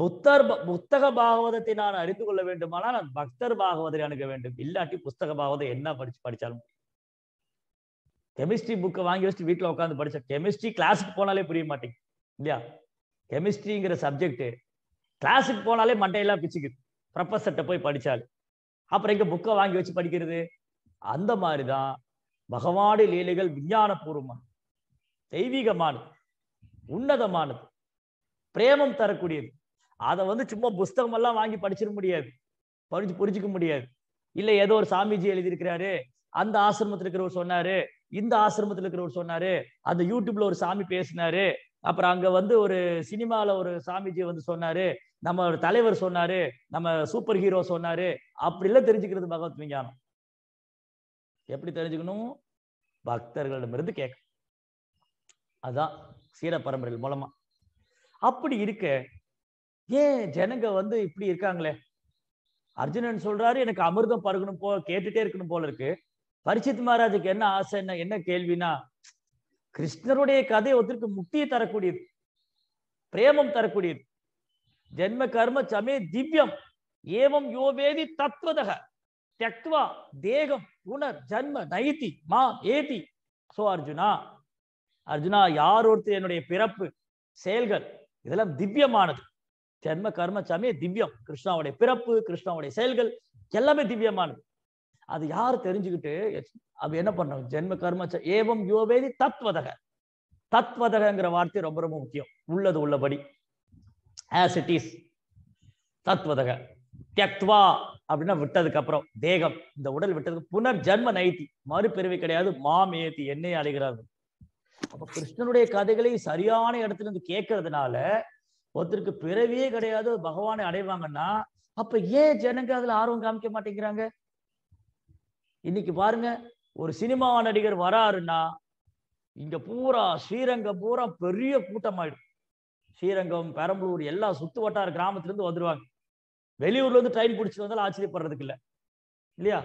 புத்தர் புத்தக பாகவதத்தை நான் அறிந்து கொள்ள வேண்டுமானால் நான் பக்தர் பாகவதை அணுக வேண்டும் இல்லாட்டி புஸ்தக பாகவதம் என்ன படிச்சு படிச்சாலும் கெமிஸ்ட்ரி புக்கை வாங்கி வச்சுட்டு வீட்டில் உட்காந்து படிச்ச கெமிஸ்ட்ரி கிளாஸுக்கு போனாலே புரிய மாட்டேங்க இல்லையா கெமிஸ்ட்ரிங்கிற சப்ஜெக்ட் கிளாஸுக்கு போனாலே மண்டையெல்லாம் பிச்சுக்குது ப்ரொஃபஸர்கிட்ட போய் படிச்சாலும் அப்புறம் எங்க புக்கை வாங்கி வச்சு படிக்கிறது அந்த மாதிரிதான் பகவானு லீலைகள் விஞ்ஞானபூர்வமான தெய்வீகமானது உன்னதமானது பிரேமம் தரக்கூடியது அதை வந்து சும்மா புஸ்தகம் எல்லாம் வாங்கி படிச்சிட முடியாது படிச்சு புரிஞ்சுக்க முடியாது இல்லை ஏதோ ஒரு சாமிஜி எழுதியிருக்கிறாரு அந்த ஆசிரமத்தில் இருக்கிறவர் சொன்னாரு இந்த ஆசிரமத்தில் இருக்கிறவர் சொன்னாரு அந்த யூடியூப்ல ஒரு சாமி பேசினாரு அப்புறம் அங்க வந்து ஒரு சினிமால ஒரு சாமிஜி வந்து சொன்னாரு நம்ம தலைவர் சொன்னாரு நம்ம சூப்பர் ஹீரோ சொன்னாரு அப்படி எல்லாம் தெரிஞ்சுக்கிறது பகவத் விஞ்ஞானம் எப்படி தெரிஞ்சுக்கணும் பக்தர்களிடமிருந்து கேட்கும் அதான் சீர பரம்பரைகள் மூலமா அப்படி இருக்க ஏன் ஜனங்க வந்து இப்படி இருக்காங்களே அர்ஜுனன் சொல்றாரு எனக்கு அமிர்தம் பருகணும் போ கேட்டுட்டே இருக்கணும் போல இருக்கு பரிசித் மகாராஜுக்கு என்ன ஆசை என்ன என்ன கேள்வினா கிருஷ்ணருடைய கதையை ஒருத்தருக்கு முக்தியை தரக்கூடியது பிரேமம் தரக்கூடியது ஜென்ம கர்ம சமே திவ்யம் ஏவம் யோவேதி தத்வதக தெக்வா தேகம் புனர் ஜன்ம நைதி மா ஏதி சோ அர்ஜுனா அர்ஜுனா யார் ஒருத்தர் என்னுடைய பிறப்பு செயல்கள் இதெல்லாம் திவ்யமானது ஜென்ம கர்ம சமே திவ்யம் கிருஷ்ணாவுடைய பிறப்பு கிருஷ்ணாவுடைய செயல்கள் எல்லாமே திவ்யமானது அது யார் தெரிஞ்சுக்கிட்டு அது என்ன பண்ணும் ஜென்ம கர்ம ஏவம் யோவேதி தத்வதக தத்வதகங்கிற வார்த்தை ரொம்ப ரொம்ப முக்கியம் உள்ளது உள்ளபடி ஆஸ் இட் இஸ் தத்வதக தியக்துவா அப்படின்னா விட்டதுக்கு அப்புறம் தேகம் இந்த உடல் விட்டதுக்கு புனர் ஜென்ம நைத்தி மறுபிறவி கிடையாது மாம் ஏத்தி என்னை அழைகிறார்கள் அப்ப கிருஷ்ணனுடைய கதைகளை சரியான இடத்துல இருந்து கேட்கறதுனால ஒருத்தருக்கு பிறவியே கிடையாது பகவானை அடைவாங்கன்னா அப்ப ஏன் ஜனங்க அதுல ஆர்வம் காமிக்க மாட்டேங்கிறாங்க இன்னைக்கு பாருங்க ஒரு சினிமா நடிகர் வராருன்னா இங்க பூரா ஸ்ரீரங்கம் பூரா பெரிய கூட்டமாயிடும் ஸ்ரீரங்கம் பெரம்பலூர் எல்லா சுத்து வட்டார கிராமத்துலேருந்து வந்துடுவாங்க வெளியூர்லேருந்து ட்ரெயின் பிடிச்சிட்டு வந்தாலும் ஆச்சரியப்படுறதுக்கு இல்லை இல்லையா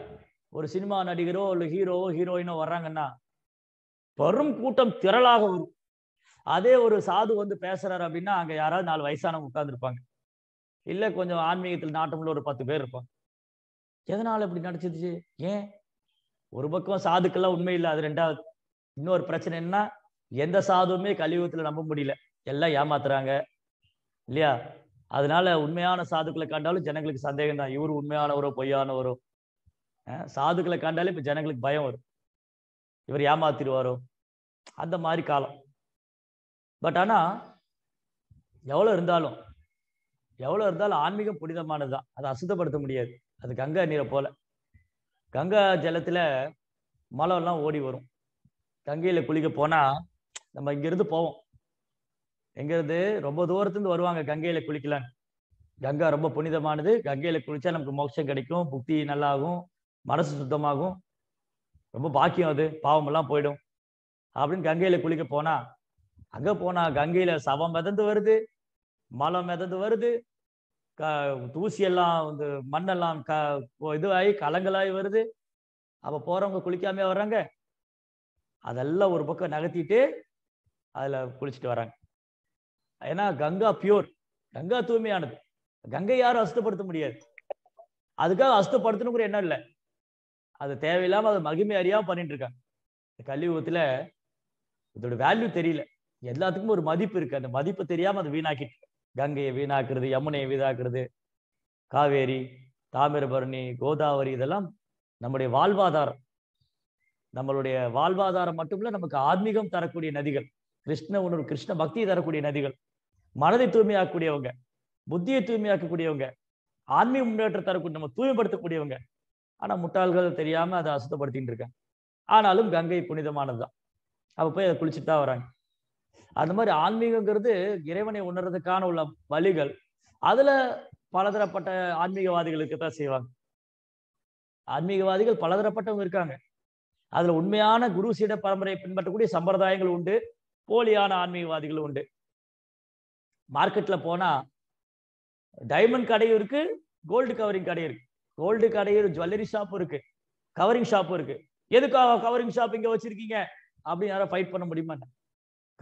ஒரு சினிமா நடிகரோ இல்லை ஹீரோவோ ஹீரோயினோ வர்றாங்கன்னா பெரும் கூட்டம் திரளாக வரும் அதே ஒரு சாது வந்து பேசுறாரு அப்படின்னா அங்கே யாராவது நாலு வயசானவங்க உட்காந்துருப்பாங்க இல்லை கொஞ்சம் ஆன்மீகத்தில் நாட்டம்ல ஒரு பத்து பேர் இருப்பாங்க எதனால இப்படி நடிச்சிருச்சு ஏன் ஒரு பக்கம் சாதுக்கெல்லாம் உண்மை இல்லை அது ரெண்டாவது இன்னொரு பிரச்சனை என்ன எந்த சாதுவுமே கலியுகத்தில் நம்ப முடியல எல்லாம் ஏமாத்துறாங்க இல்லையா அதனால உண்மையான சாதுக்களை கண்டாலும் ஜனங்களுக்கு சந்தேகம் தான் இவர் உண்மையானவரோ பொய்யானவரோ சாதுக்களை கண்டாலும் இப்போ ஜனங்களுக்கு பயம் வரும் இவர் ஏமாத்திடுவாரோ அந்த மாதிரி காலம் பட் ஆனால் எவ்வளோ இருந்தாலும் எவ்வளோ இருந்தாலும் ஆன்மீகம் புனிதமானது தான் அதை அசுத்தப்படுத்த முடியாது அது கங்கை நீரை போல கங்கா ஜலத்தில் மலம்லாம் ஓடி வரும் கங்கையில் குளிக்க போனால் நம்ம இங்கேருந்து போவோம் எங்கிறது ரொம்ப தூரத்துலேருந்து வருவாங்க கங்கையில குளிக்கலாம் கங்கா ரொம்ப புனிதமானது கங்கையில குளிச்சா நமக்கு மோட்சம் கிடைக்கும் புக்தி நல்லாகும் மனசு சுத்தமாகும் ரொம்ப பாக்கியம் அது பாவம் எல்லாம் போயிடும் அப்படின்னு கங்கையில குளிக்க போனா அங்க போனா கங்கையில சவம் மிதந்து வருது மலம் மிதந்து வருது க தூசியெல்லாம் வந்து மண்ணெல்லாம் க இதுவாகி கலங்களாகி வருது அப்போ போகிறவங்க குளிக்காமே வர்றாங்க அதெல்லாம் ஒரு பக்கம் நகர்த்திட்டு அதில் குளிச்சுட்டு வராங்க ஏன்னா கங்கா பியூர் கங்கா தூய்மையானது கங்கை யாரும் அசுத்தப்படுத்த முடியாது அதுக்காக அசுத்தப்படுத்தணும் கூட என்ன இல்லை அது தேவையில்லாம அது மகிமை அறியாம பண்ணிட்டு இருக்காங்க இந்த கலியுகத்துல இதோட வேல்யூ தெரியல எல்லாத்துக்கும் ஒரு மதிப்பு இருக்கு அந்த மதிப்பு தெரியாம அதை வீணாக்கிட்டு கங்கையை வீணாக்குறது யமுனையை வீணாக்குறது காவேரி தாமிரபரணி கோதாவரி இதெல்லாம் நம்முடைய வாழ்வாதாரம் நம்மளுடைய வாழ்வாதாரம் மட்டும் இல்ல நமக்கு ஆத்மீகம் தரக்கூடிய நதிகள் கிருஷ்ண உணர்வு கிருஷ்ண பக்தி தரக்கூடிய நதிகள் மனதை தூய்மையாக்கக்கூடியவங்க புத்தியை தூய்மையாக்கக்கூடியவங்க ஆன்மீக முன்னேற்றம் தரக்கூடிய நம்ம தூய்மைப்படுத்தக்கூடியவங்க ஆனா முட்டாள்கள் தெரியாம அதை அசுத்தப்படுத்திட்டு இருக்காங்க ஆனாலும் கங்கை புனிதமானதுதான் அப்ப போய் அதை குளிச்சுட்டு தான் வராங்க அந்த மாதிரி ஆன்மீகங்கிறது இறைவனை உணர்றதுக்கான உள்ள வழிகள் அதுல பலதரப்பட்ட ஆன்மீகவாதிகளுக்கு தான் செய்வாங்க ஆன்மீகவாதிகள் பலதரப்பட்டவங்க இருக்காங்க அதுல உண்மையான குரு சீட பரம்பரையை பின்பற்றக்கூடிய சம்பிரதாயங்கள் உண்டு போலியான ஆன்மீகவாதிகள் உண்டு மார்க்கெட்டில் போனால் டைமண்ட் கடையும் இருக்குது கோல்டு கவரிங் கடை இருக்குது கோல்டு கடையும் ஜுவல்லரி ஷாப்பும் இருக்குது கவரிங் ஷாப்பும் இருக்குது எதுக்காக கவரிங் ஷாப் இங்கே வச்சுருக்கீங்க அப்படின்னு யாரும் ஃபைட் பண்ண முடியுமா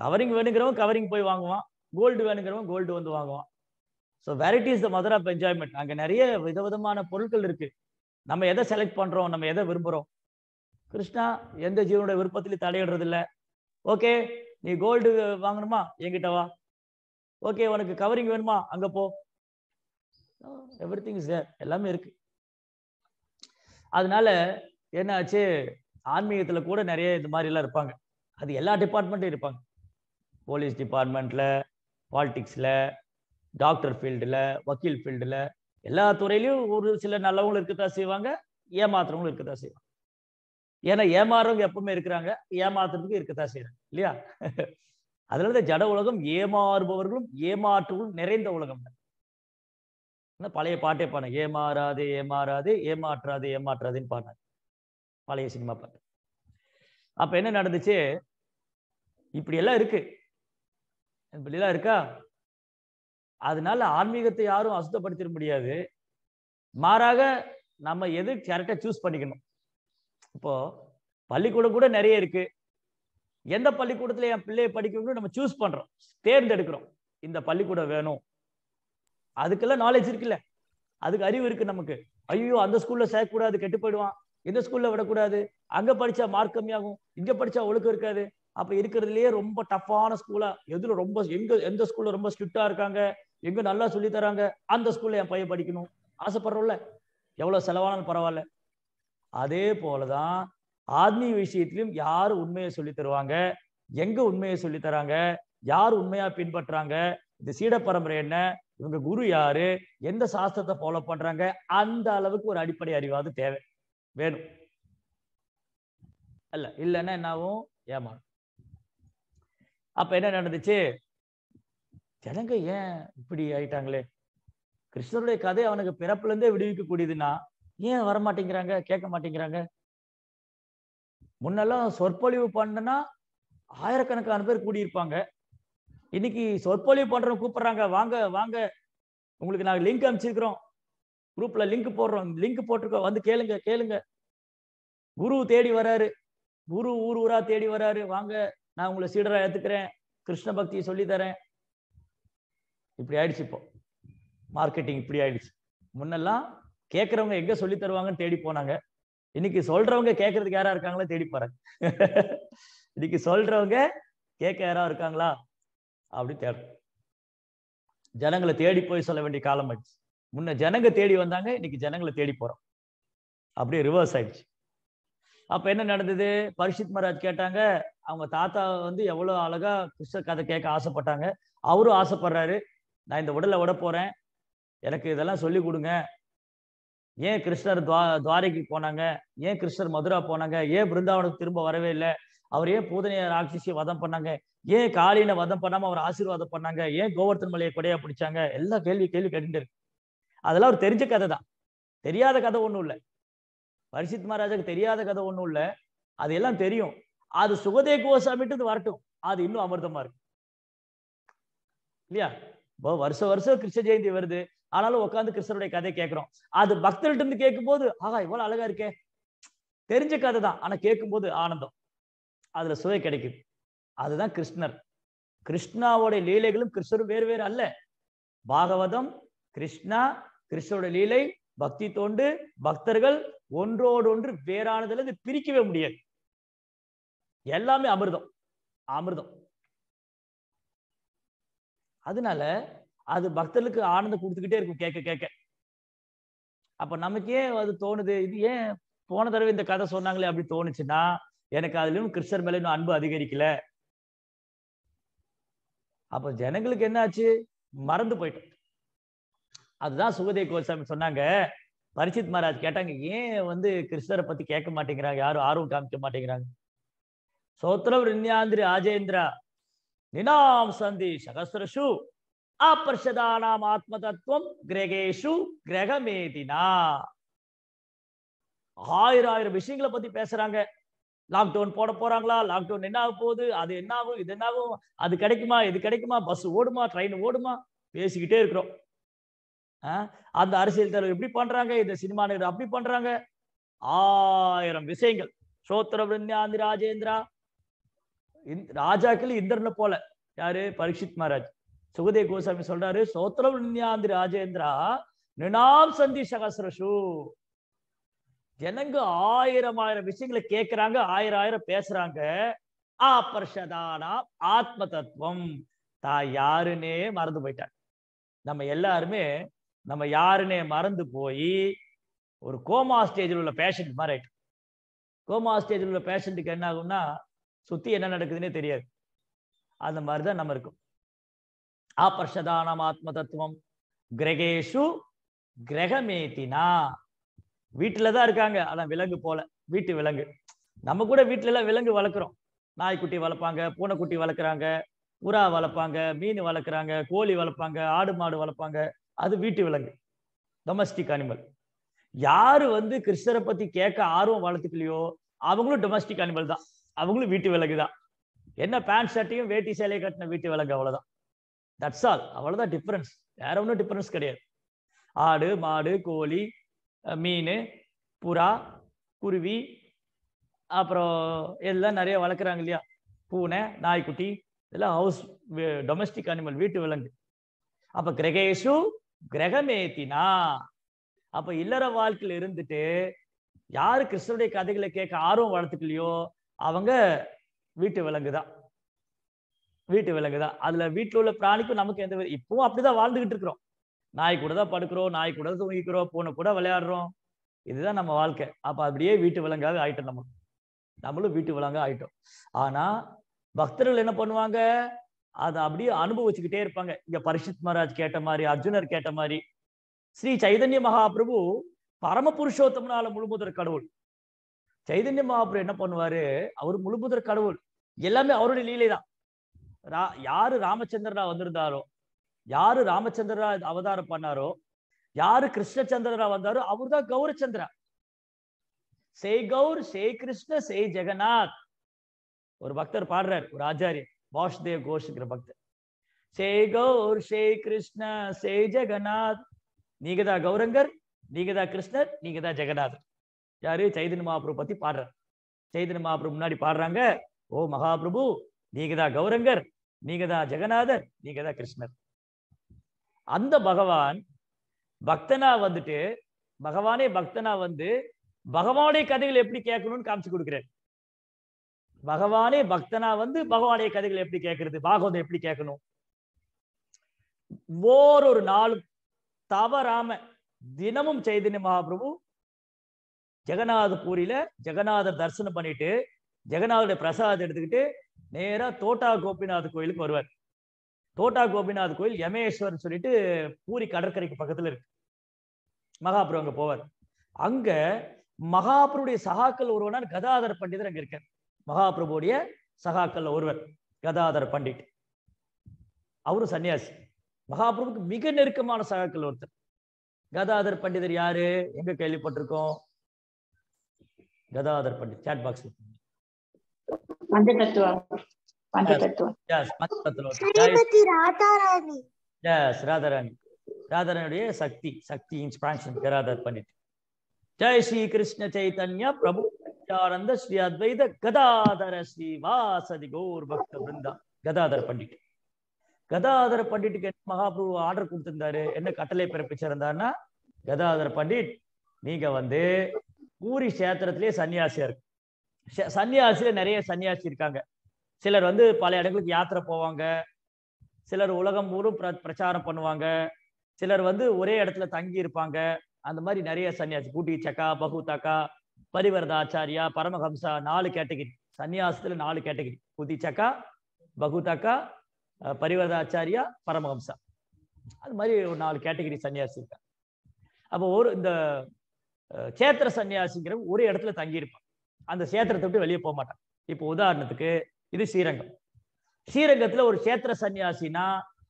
கவரிங் வேணுங்கிறவன் கவரிங் போய் வாங்குவான் கோல்டு வேணுங்கிறவன் கோல்டு வந்து வாங்குவான் so variety is the mother of enjoyment அங்கே நிறைய விதவிதமான பொருட்கள் இருக்குது நம்ம எதை செலக்ட் பண்ணுறோம் நம்ம எதை விரும்புகிறோம் கிருஷ்ணா எந்த ஜீவனுடைய விருப்பத்திலையும் தடையிடுறதில்ல ஓகே நீ கோல்டு வாங்கணுமா எங்கிட்ட வா ஓகே உனக்கு கவரிங் வேணுமா அங்க போ எவ்ரி திங் எல்லாமே இருக்கு அதனால என்ன ஆச்சு ஆன்மீகத்துல கூட நிறைய இது மாதிரி எல்லாம் இருப்பாங்க அது எல்லா டிபார்ட்மெண்ட்டும் இருப்பாங்க போலீஸ் டிபார்ட்மெண்ட்ல பாலிடிக்ஸ்ல டாக்டர் ஃபீல்டுல வக்கீல் ஃபீல்டுல எல்லா துறையிலையும் ஒரு சில நல்லவங்களும் இருக்கத்தான் செய்வாங்க ஏமாத்துறவங்களும் இருக்கத்தான் செய்வாங்க ஏன்னா ஏமாறுறவங்க எப்பவுமே இருக்கிறாங்க ஏமாத்துறதுக்கு இருக்கத்தான் செய்யறாங்க இல்லையா அதனால இந்த ஜட உலகம் ஏமாறுபவர்களும் ஏமாற்றுகளும் நிறைந்த உலகம் பழைய பாட்டே பாடின ஏமாறாது ஏமாறாது ஏமாற்றாது ஏமாற்றாதுன்னு பாடினாங்க பழைய சினிமா பாட்டு அப்ப என்ன நடந்துச்சு இப்படி எல்லாம் இருக்கு இப்படிலாம் இருக்கா அதனால ஆன்மீகத்தை யாரும் அசுத்தப்படுத்திட முடியாது மாறாக நம்ம எது கரெக்டாக சூஸ் பண்ணிக்கணும் இப்போ பள்ளிக்கூடம் கூட நிறைய இருக்கு எந்த பள்ளிக்கூடத்துல என் பிள்ளையை படிக்கணும்னு நம்ம சூஸ் பண்றோம் தேர்ந்தெடுக்கிறோம் இந்த பள்ளிக்கூடம் வேணும் அதுக்கெல்லாம் நாலேஜ் இருக்குல்ல அதுக்கு அறிவு இருக்கு நமக்கு ஐயோ அந்த ஸ்கூல்ல சேர்க்கக்கூடாது கெட்டு போயிடுவான் எந்த ஸ்கூல்ல விடக்கூடாது அங்க படிச்சா மார்க் கம்மியாகும் இங்க படிச்சா ஒழுக்கம் இருக்காது அப்ப இருக்கிறதுலயே ரொம்ப டஃப்பான ஸ்கூலா எதுல ரொம்ப எங்க எந்த ஸ்கூல்ல ரொம்ப ஸ்ட்ரிக்டா இருக்காங்க எங்க நல்லா சொல்லி தராங்க அந்த ஸ்கூல்ல என் பையன் படிக்கணும் ஆசைப்படுறோம்ல எவ்வளவு செலவானாலும் பரவாயில்ல அதே போலதான் ஆத்மீக விஷயத்திலும் யார் உண்மையை சொல்லி தருவாங்க எங்க உண்மையை சொல்லி தராங்க யார் உண்மையா பின்பற்றாங்க இந்த சீட பரம்பரை என்ன இவங்க குரு யாரு எந்த சாஸ்திரத்தை ஃபாலோ பண்றாங்க அந்த அளவுக்கு ஒரு அடிப்படை அறிவாவது தேவை வேணும் அல்ல இல்லைன்னா என்னாவும் ஏமாறும் அப்ப என்ன நடந்துச்சு ஜனங்க ஏன் இப்படி ஆயிட்டாங்களே கிருஷ்ணருடைய கதை அவனுக்கு பிறப்புல இருந்தே விடுவிக்க கூடியதுன்னா ஏன் வரமாட்டேங்கிறாங்க கேட்க மாட்டேங்கிறாங்க முன்னெல்லாம் சொற்பொழிவு பண்ணனா ஆயிரக்கணக்கான பேர் கூடியிருப்பாங்க இன்னைக்கு சொற்பொழிவு பண்றவங்க கூப்பிடுறாங்க வாங்க வாங்க உங்களுக்கு நாங்கள் லிங்க் அனுப்பிச்சிருக்கிறோம் குரூப்ல லிங்க் போடுறோம் லிங்க் போட்டிருக்கோம் வந்து கேளுங்க கேளுங்க குரு தேடி வராரு குரு ஊர் ஊரா தேடி வராரு வாங்க நான் உங்களை சீடரா ஏற்றுக்கிறேன் கிருஷ்ண பக்தியை சொல்லி தரேன் இப்படி ஆயிடுச்சு இப்போ மார்க்கெட்டிங் இப்படி ஆயிடுச்சு முன்னெல்லாம் கேட்கறவங்க எங்க சொல்லி தருவாங்கன்னு தேடி போனாங்க இன்னைக்கு சொல்றவங்க கேட்கறதுக்கு யாரா இருக்காங்களா தேடி போறாங்க இன்னைக்கு சொல்றவங்க கேட்க யாரா இருக்காங்களா அப்படி தேடும் ஜனங்களை தேடி போய் சொல்ல வேண்டிய காலம் ஆயிடுச்சு முன்ன ஜனங்க தேடி வந்தாங்க இன்னைக்கு ஜனங்களை தேடி போறோம் அப்படியே ரிவர்ஸ் ஆயிடுச்சு அப்ப என்ன நடந்தது பரிஷித் மராஜ் கேட்டாங்க அவங்க தாத்தா வந்து எவ்வளவு அழகா கிறிஸ்த கதை கேட்க ஆசைப்பட்டாங்க அவரும் ஆசைப்படுறாரு நான் இந்த உடலை விட போறேன் எனக்கு இதெல்லாம் சொல்லி கொடுங்க ஏன் கிருஷ்ணர் துவா துவாரைக்கு போனாங்க ஏன் கிருஷ்ணர் மதுரா போனாங்க ஏன் பிருந்தாவனுக்கு திரும்ப வரவே இல்லை அவர் ஏன் பூதனைய ராட்சிசியை வதம் பண்ணாங்க ஏன் காலியில வதம் பண்ணாம அவர் ஆசீர்வாதம் பண்ணாங்க ஏன் கோவர்த்தன் மலையை கொடையா பிடிச்சாங்க எல்லாம் கேள்வி கேள்வி கேட்டுட்டு இருக்கு அதெல்லாம் ஒரு தெரிஞ்ச கதை தான் தெரியாத கதை ஒன்றும் இல்லை பரிசித் மகாராஜாக்கு தெரியாத கதை ஒன்றும் இல்லை அது எல்லாம் தெரியும் அது சுகதே கோசாமிட்டு வரட்டும் அது இன்னும் அமிர்தமா இருக்கு இல்லையா வருஷம் வருஷம் கிருஷ்ண ஜெயந்தி வருது ஆனாலும் உட்காந்து கிருஷ்ணருடைய கதையை கேட்கிறோம் அது பக்தர்கிட்ட இருந்து கேட்கும் போது ஆகா இவ்வளவு அழகா இருக்கே தெரிஞ்ச கதை தான் ஆனா கேட்கும் போது ஆனந்தம் அதுல சுவை கிடைக்குது அதுதான் கிருஷ்ணர் கிருஷ்ணாவோடைய லீலைகளும் கிருஷ்ணரும் வேறு வேறு அல்ல பாகவதம் கிருஷ்ணா கிருஷ்ணரோட லீலை பக்தி தோண்டு பக்தர்கள் ஒன்றோடு ஒன்று வேறானதுல இருந்து பிரிக்கவே முடியாது எல்லாமே அமிர்தம் அமிர்தம் அதனால அது பக்தர்களுக்கு ஆனந்தம் கொடுத்துக்கிட்டே இருக்கும் கேட்க கேட்க அப்ப நமக்கு ஏன் அது தோணுது இது ஏன் போன தடவை இந்த கதை சொன்னாங்களே அப்படி தோணுச்சுன்னா எனக்கு அதுலயும் கிருஷ்ணர் மேல இன்னும் அன்பு அதிகரிக்கல அப்ப ஜனங்களுக்கு என்னாச்சு மறந்து போயிட்டோம் அதுதான் சுகதே கோசாமி சொன்னாங்க பரிசித் மகாராஜ் கேட்டாங்க ஏன் வந்து கிருஷ்ணரை பத்தி கேட்க மாட்டேங்கிறாங்க யாரும் ஆர்வம் காமிக்க மாட்டேங்கிறாங்க சோத்ரவர் நின்யாந்திரி ராஜேந்திரா நினாம் சந்தி சகஸ்ரஷு ஆபர்ஷதானாம் ஆத்ம தத்துவம் கிரகேஷு கிரகமேதினா ஆயிரம் ஆயிரம் விஷயங்களை பத்தி பேசுறாங்க லாக்டவுன் போட போறாங்களா லாக்டவுன் என்ன ஆக போகுது அது என்ன ஆகும் இது என்ன ஆகும் அது கிடைக்குமா இது கிடைக்குமா பஸ் ஓடுமா ட்ரெயின் ஓடுமா பேசிக்கிட்டே இருக்கிறோம் அந்த அரசியல் தலைவர் எப்படி பண்றாங்க இந்த சினிமா நேரம் அப்படி பண்றாங்க ஆயிரம் விஷயங்கள் சோத்திர விருந்தாந்தி ராஜேந்திரா ராஜாக்கள் இந்திரனை போல யாரு பரீட்சித் மகாராஜ் சுகதே கோசாமி சொல்றாரு சோத்திரம் நின்யாந்தி ராஜேந்திரா நினாம் சந்தி சகசிரஷு ஜனங்க ஆயிரம் ஆயிரம் விஷயங்களை கேட்கிறாங்க ஆயிரம் ஆயிரம் பேசுறாங்க ஆப்பர்ஷதானாம் ஆத்ம தத்துவம் தான் யாருன்னே மறந்து போயிட்டாங்க நம்ம எல்லாருமே நம்ம யாருன்னே மறந்து போய் ஒரு கோமா ஸ்டேஜில் உள்ள பேஷண்ட் மாதிரி ஆயிட்டோம் கோமா ஸ்டேஜில் உள்ள பேஷண்ட்டுக்கு என்ன ஆகும்னா சுற்றி என்ன நடக்குதுன்னே தெரியாது அந்த மாதிரி தான் நம்ம இருக்கும் ஆபர்ஷதானம் ஆத்ம தத்துவம் கிரகேஷு கிரகமேத்தினா வீட்டுல தான் இருக்காங்க அதான் விலங்கு போல வீட்டு விலங்கு நம்ம கூட வீட்டுல எல்லாம் விலங்கு வளர்க்குறோம் நாய்க்குட்டி வளர்ப்பாங்க பூனைக்குட்டி வளர்க்குறாங்க புறா வளர்ப்பாங்க மீன் வளர்க்குறாங்க கோழி வளர்ப்பாங்க ஆடு மாடு வளர்ப்பாங்க அது வீட்டு விலங்கு டொமஸ்டிக் அனிமல் யாரு வந்து கிருஷ்ணரை பத்தி கேட்க ஆர்வம் வளர்த்துக்கலையோ அவங்களும் டொமஸ்டிக் அனிமல் தான் அவங்களும் வீட்டு விலங்கு தான் என்ன பேண்ட் ஷர்ட்டையும் வேட்டி சேலையை கட்டின வீட்டு விலங்கு அவ்வளவுதான் தட்ஸ் ஆல் அவ்வளோதான் டிஃப்ரென்ஸ் வேற ஒன்றும் டிஃப்ரென்ஸ் கிடையாது ஆடு மாடு கோழி மீன் புறா குருவி அப்புறம் எல்லாம் நிறைய வளர்க்குறாங்க இல்லையா பூனை நாய்க்குட்டி இதெல்லாம் ஹவுஸ் டொமஸ்டிக் அனிமல் வீட்டு விலங்கு அப்போ கிரகேஷு கிரகமேத்தினா அப்போ இல்லற வாழ்க்கையில் இருந்துட்டு யாரு கிருஷ்ணனுடைய கதைகளை கேட்க ஆர்வம் வளர்த்துக்கலையோ அவங்க வீட்டு விலங்கு தான் வீட்டு விலங்கு தான் அதுல வீட்டில் உள்ள பிராணிக்கும் நமக்கு எந்த இப்பவும் அப்படிதான் வாழ்ந்துகிட்டு இருக்கிறோம் நாய் கூட தான் படுக்கிறோம் நாய் கூட தான் தூங்கிக்கிறோம் பூனை கூட விளையாடுறோம் இதுதான் நம்ம வாழ்க்கை அப்ப அப்படியே வீட்டு விலங்காக ஆயிட்டோம் நம்ம நம்மளும் வீட்டு விலங்க ஆயிட்டோம் ஆனா பக்தர்கள் என்ன பண்ணுவாங்க அதை அப்படியே அனுபவிச்சுக்கிட்டே இருப்பாங்க இங்க பரிஷித் மகாராஜ் கேட்ட மாதிரி அர்ஜுனர் கேட்ட மாதிரி ஸ்ரீ சைதன்ய மகாபிரபு பரம புருஷோத்தமனால முழுமுதற் கடவுள் சைதன்ய மகாபிரபு என்ன பண்ணுவாரு அவர் முழுமுதற் கடவுள் எல்லாமே அவருடைய லீலை தான் ரா யாரு ராமச்சந்திரரா வந்திருந்தாரோ யாரு ராமச்சந்திரரா அவதாரம் பண்ணாரோ யாரு கிருஷ்ணச்சந்திரரா வந்தாரோ அவர் தான் கௌரச்சந்திரா சே கௌர் சே கிருஷ்ண சே ஜெகநாத் ஒரு பக்தர் பாடுறார் ஒரு ஆச்சாரியர் வாஷ்தேவ் கோஷ்ங்கிற பக்தர் சே கௌர் சே கிருஷ்ண சே ஜெகநாத் நீங்கதா கௌரங்கர் நீங்கதா கிருஷ்ணர் நீங்கதா ஜெகநாதர் யாரு சைதன்ய மகாபிரபு பத்தி பாடுறார் சைதன்ய மகாபிரபு முன்னாடி பாடுறாங்க ஓ மகாபிரபு நீங்க தான் கௌரங்கர் நீங்கதான் ஜெகநாதர் நீங்கதான் கிருஷ்ணர் அந்த பகவான் பக்தனா வந்துட்டு பகவானே பக்தனா வந்து பகவானுடைய கதைகள் எப்படி கேட்கணும்னு காமிச்சு கொடுக்குறேன் பகவானே பக்தனா வந்து பகவானுடைய கதைகள் எப்படி கேட்கறது பாகவதம் எப்படி கேட்கணும் ஓரொரு நாளும் தவறாம தினமும் சைதன்ய மகாபிரபு ஜெகநாத பூரியில ஜெகநாத தரிசனம் பண்ணிட்டு ஜெகநாதோட பிரசாதம் எடுத்துக்கிட்டு நேரா தோட்டா கோபிநாத் கோயிலுக்கு வருவார் தோட்டா கோபிநாத் கோயில் யமேஸ்வரன் சொல்லிட்டு பூரி கடற்கரைக்கு பக்கத்துல இருக்கு மகாபுரம் அங்க போவார் அங்க மகாபுருடைய சகாக்கள் ஒருவனார் கதாதர பண்டிதர் அங்க இருக்கார் மகாபிரபுடைய சகாக்கள்ல ஒருவர் கதாதர பண்டிட் அவரும் சன்னியாசி மகாபிரபுக்கு மிக நெருக்கமான சகாக்கள் ஒருத்தர் கதாதர் பண்டிதர் யாரு எங்க கேள்விப்பட்டிருக்கோம் Gadadhar Pandit chat box Radharani yes Radharani ராதாராணியுடைய சக்தி சக்தி இன்ஸ்பிரேஷன் ராதார் பண்ணிட்டு ஜெய் ஸ்ரீ கிருஷ்ண சைத்தன்ய பிரபு சச்சிதானந்த ஸ்ரீ அத்வைத கதாதர ஸ்ரீ வாசதி கௌர் பக்த பிருந்தா கதாதர பண்டிட் கதாதர பண்டிட்டுக்கு என்ன மகாபிரபு ஆர்டர் கொடுத்திருந்தாரு என்ன கட்டளை பிறப்பிச்சிருந்தாருன்னா கதாதர பண்டிட் நீங்க வந்து பூரி கஷேத்திரத்திலேயே சன்னியாசியா இருக்கு சன்னியாசியில நிறைய சன்னியாசி இருக்காங்க சிலர் வந்து பல இடங்களுக்கு யாத்திரை போவாங்க சிலர் உலகம் ஊரும் பிர பிரச்சாரம் பண்ணுவாங்க சிலர் வந்து ஒரே இடத்துல தங்கி இருப்பாங்க அந்த மாதிரி நிறைய சன்னியாசி கூட்டி சக்கா பரிவரத ஆச்சாரியா பரமஹம்சா நாலு கேட்டகிரி சன்னியாசத்துல நாலு கேட்டகிரி புதி சக்கா பரிவரத ஆச்சாரியா பரமஹம்சா அது மாதிரி ஒரு நாலு கேட்டகிரி சன்னியாசி இருக்காங்க அப்போ ஒரு இந்த சேத்திர சன்னியாசிங்கிற ஒரே இடத்துல தங்கியிருப்பாங்க அந்த சேத்திரத்தை விட்டு வெளியே போக மாட்டான் இப்போ உதாரணத்துக்கு இது ஸ்ரீரங்கம் ஸ்ரீரங்கத்துல ஒரு சேத்திர சன்னியாசினா